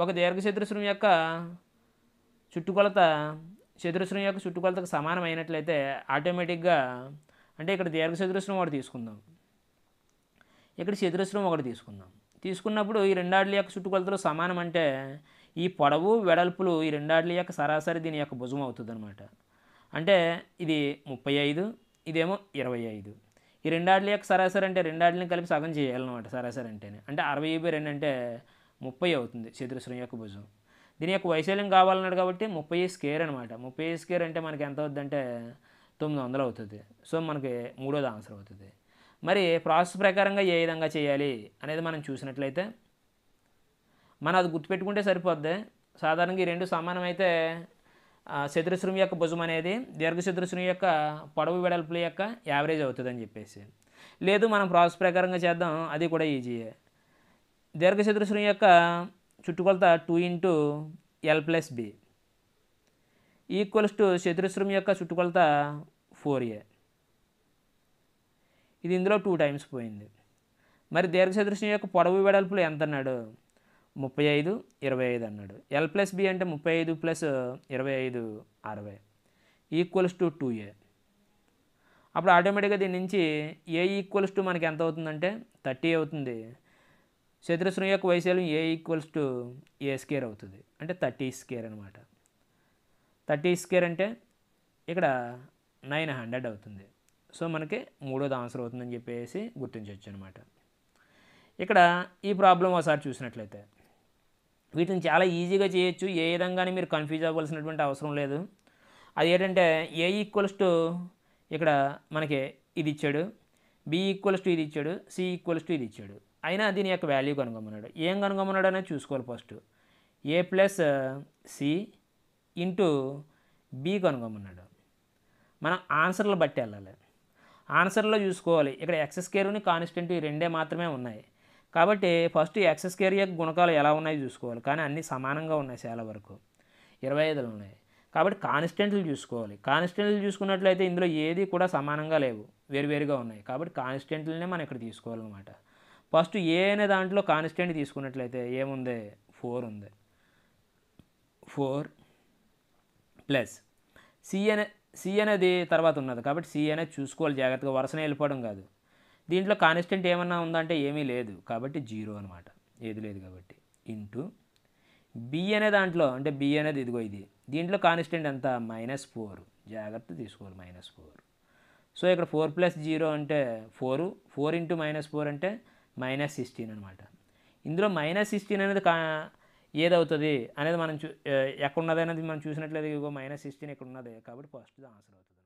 ఒక దీర్ఘచతురస్రం యొక్క చుట్టుకొలత చతురస్రం యొక్క చుట్టుకొలతకు సమానమైనట్లయితే ఆటోమేటిక్గా అంటే ఇక్కడ దీర్ఘచతురస్రం ఒకటి తీసుకుందాం ఇక్కడ చతురస్రం ఒకటి తీసుకుందాం తీసుకున్నప్పుడు ఈ రెండాడ్ల యొక్క చుట్టుకొలతలు సమానం అంటే ఈ పొడవు వెడల్పులు ఈ రెండాడ్ల యొక్క సరాసరి దీని యొక్క భుజం అవుతుంది అనమాట అంటే ఇది ముప్పై ఐదు ఇదేమో ఇరవై ఐదు ఈ రెండాడ్ల యొక్క సరాసరి అంటే రెండాడ్లని కలిపి సగం చేయాలన్నమాట సరాసరి అంటే అంటే అరవై బై రెండు అంటే ముప్పై అవుతుంది చతురస్రం యొక్క భుజం దీని యొక్క వైశాల్యం కావాలన్నాడు కాబట్టి ముప్పై స్కేర్ అనమాట ముప్పై స్కేర్ అంటే మనకి ఎంత అవుతుందంటే తొమ్మిది వందలు అవుతుంది సో మనకి మూడోది ఆన్సర్ అవుతుంది మరి ప్రాసెస్ ప్రకారంగా ఏ విధంగా చేయాలి అనేది మనం చూసినట్లయితే మనం అది గుర్తుపెట్టుకుంటే సరిపోద్ది సాధారణంగా ఈ రెండు సమానమైతే చతురశ్రం యొక్క భుజం అనేది దీర్ఘచతురశ్రం యొక్క పొడవు వెడల్పుల యొక్క యావరేజ్ అవుతుందని చెప్పేసి లేదు మనం ప్రాసెస్ ప్రకారంగా చేద్దాం అది కూడా ఈజీయే దీర్ఘచతురశ్రం యొక్క చుట్టుకొలత two into l plus b equals to చతురశ్రం యొక్క చుట్టుకొలత ఫోర్ ఏ ఇది ఇందులో టూ టైమ్స్ పోయింది మరి దీర్ఘచతుర్షం యొక్క పొడవు వెడల్పులు ఎంత అన్నాడు ముప్పై ఐదు ఇరవై ఐదు అన్నాడు ఎల్ ప్లస్ బి అంటే ముప్పై ఐదు ప్లస్ uh, ఇరవై ఐదు అరవై ఈక్వల్స్ టు టూ ఏ అప్పుడు ఆటోమేటిక్గా దీని నుంచి ఏ ఈక్వల్స్ టు మనకి ఎంత అవుతుందంటే థర్టీ అవుతుంది చతురస్రం యొక్క వైశాల్యం a equals to a square అవుతుంది అంటే థర్టీ స్కేర్ అనమాట థర్టీ స్కేర్ అంటే ఇక్కడ నైన్ హండ్రెడ్ అవుతుంది సో మనకి మూడోది ఆన్సర్ అవుతుందని చెప్పేసి గుర్తించవచ్చు అనమాట ఇక్కడ ఈ ప్రాబ్లం ఒకసారి చూసినట్లయితే వీటిని చాలా ఈజీగా చేయొచ్చు ఏ విధంగానే మీరు కన్ఫ్యూజ్ అవ్వాల్సినటువంటి అవసరం లేదు అది ఏంటంటే ఏ ఈక్వల్స్ టు ఇక్కడ మనకి ఇది ఇచ్చాడు బి ఈక్వల్స్ టు ఇది ఇచ్చాడు సి ఈక్వల్స్ టు ఇది ఇచ్చాడు అయినా దీని యొక్క వాల్యూ కనుగొమ్మన్నాడు ఏం కనుగొమ్మన్నాడు అనేది చూసుకోవాలి first a plus c into b కనుగొమ్మన్నాడు మనం ఆన్సర్లు బట్టి వెళ్ళాలి ఆన్సర్లో చూసుకోవాలి ఇక్కడ ఎక్సెస్ కేర్ని కాన్స్టెంట్ ఈ రెండే మాత్రమే ఉన్నాయి కాబట్టి ఫస్ట్ ఎక్సెస్ కేర్ యొక్క గుణకాలు ఎలా ఉన్నాయి చూసుకోవాలి కానీ అన్నీ సమానంగా ఉన్నాయి చాలా వరకు ఇరవై ఐదులు ఉన్నాయి కాబట్టి కాన్స్టెంట్లు చూసుకోవాలి కాన్స్టెంట్లు చూసుకున్నట్లయితే ఇందులో ఏది కూడా సమానంగా లేవు వేరువేరుగా ఉన్నాయి కాబట్టి కాన్స్టెంట్లనే మనం ఇక్కడ తీసుకోవాలన్నమాట ఫస్ట్ ఏ అనే దాంట్లో కాన్స్టెంట్ తీసుకున్నట్లయితే ఏముంది ఫోర్ ఉంది ఫోర్ ప్లస్ సి అనే సి అనేది తర్వాత ఉన్నది కాబట్టి సి అనేది చూసుకోవాలి జాగ్రత్తగా వరుసనే వెళ్ళిపోవడం కాదు దీంట్లో కాన్స్టెంట్ ఏమన్నా ఉందంటే ఏమీ లేదు కాబట్టి జీరో అనమాట ఏది లేదు కాబట్టి ఇంటూ బి అనే దాంట్లో అంటే బి అనేది ఇదిగో ఇది దీంట్లో కాన్స్టెంట్ ఎంత మైనస్ ఫోర్ జాగ్రత్త తీసుకోవాలి మైనస్ ఫోర్ సో ఇక్కడ ఫోర్ ప్లస్ జీరో అంటే four four into minus four అంటే మైనస్ సిక్స్టీన్ అనమాట ఇందులో మైనస్ సిక్స్టీన్ అనేది కా ఏదవుతుంది అనేది మనం చూ ఎక్కడున్నది అనేది మనం చూసినట్లయితే ఇగో మైనస్ సిక్స్టీన్ ఇక్కడ ఉన్నది కాబట్టి పాజిటివ్ ఆన్సర్ అవుతుంది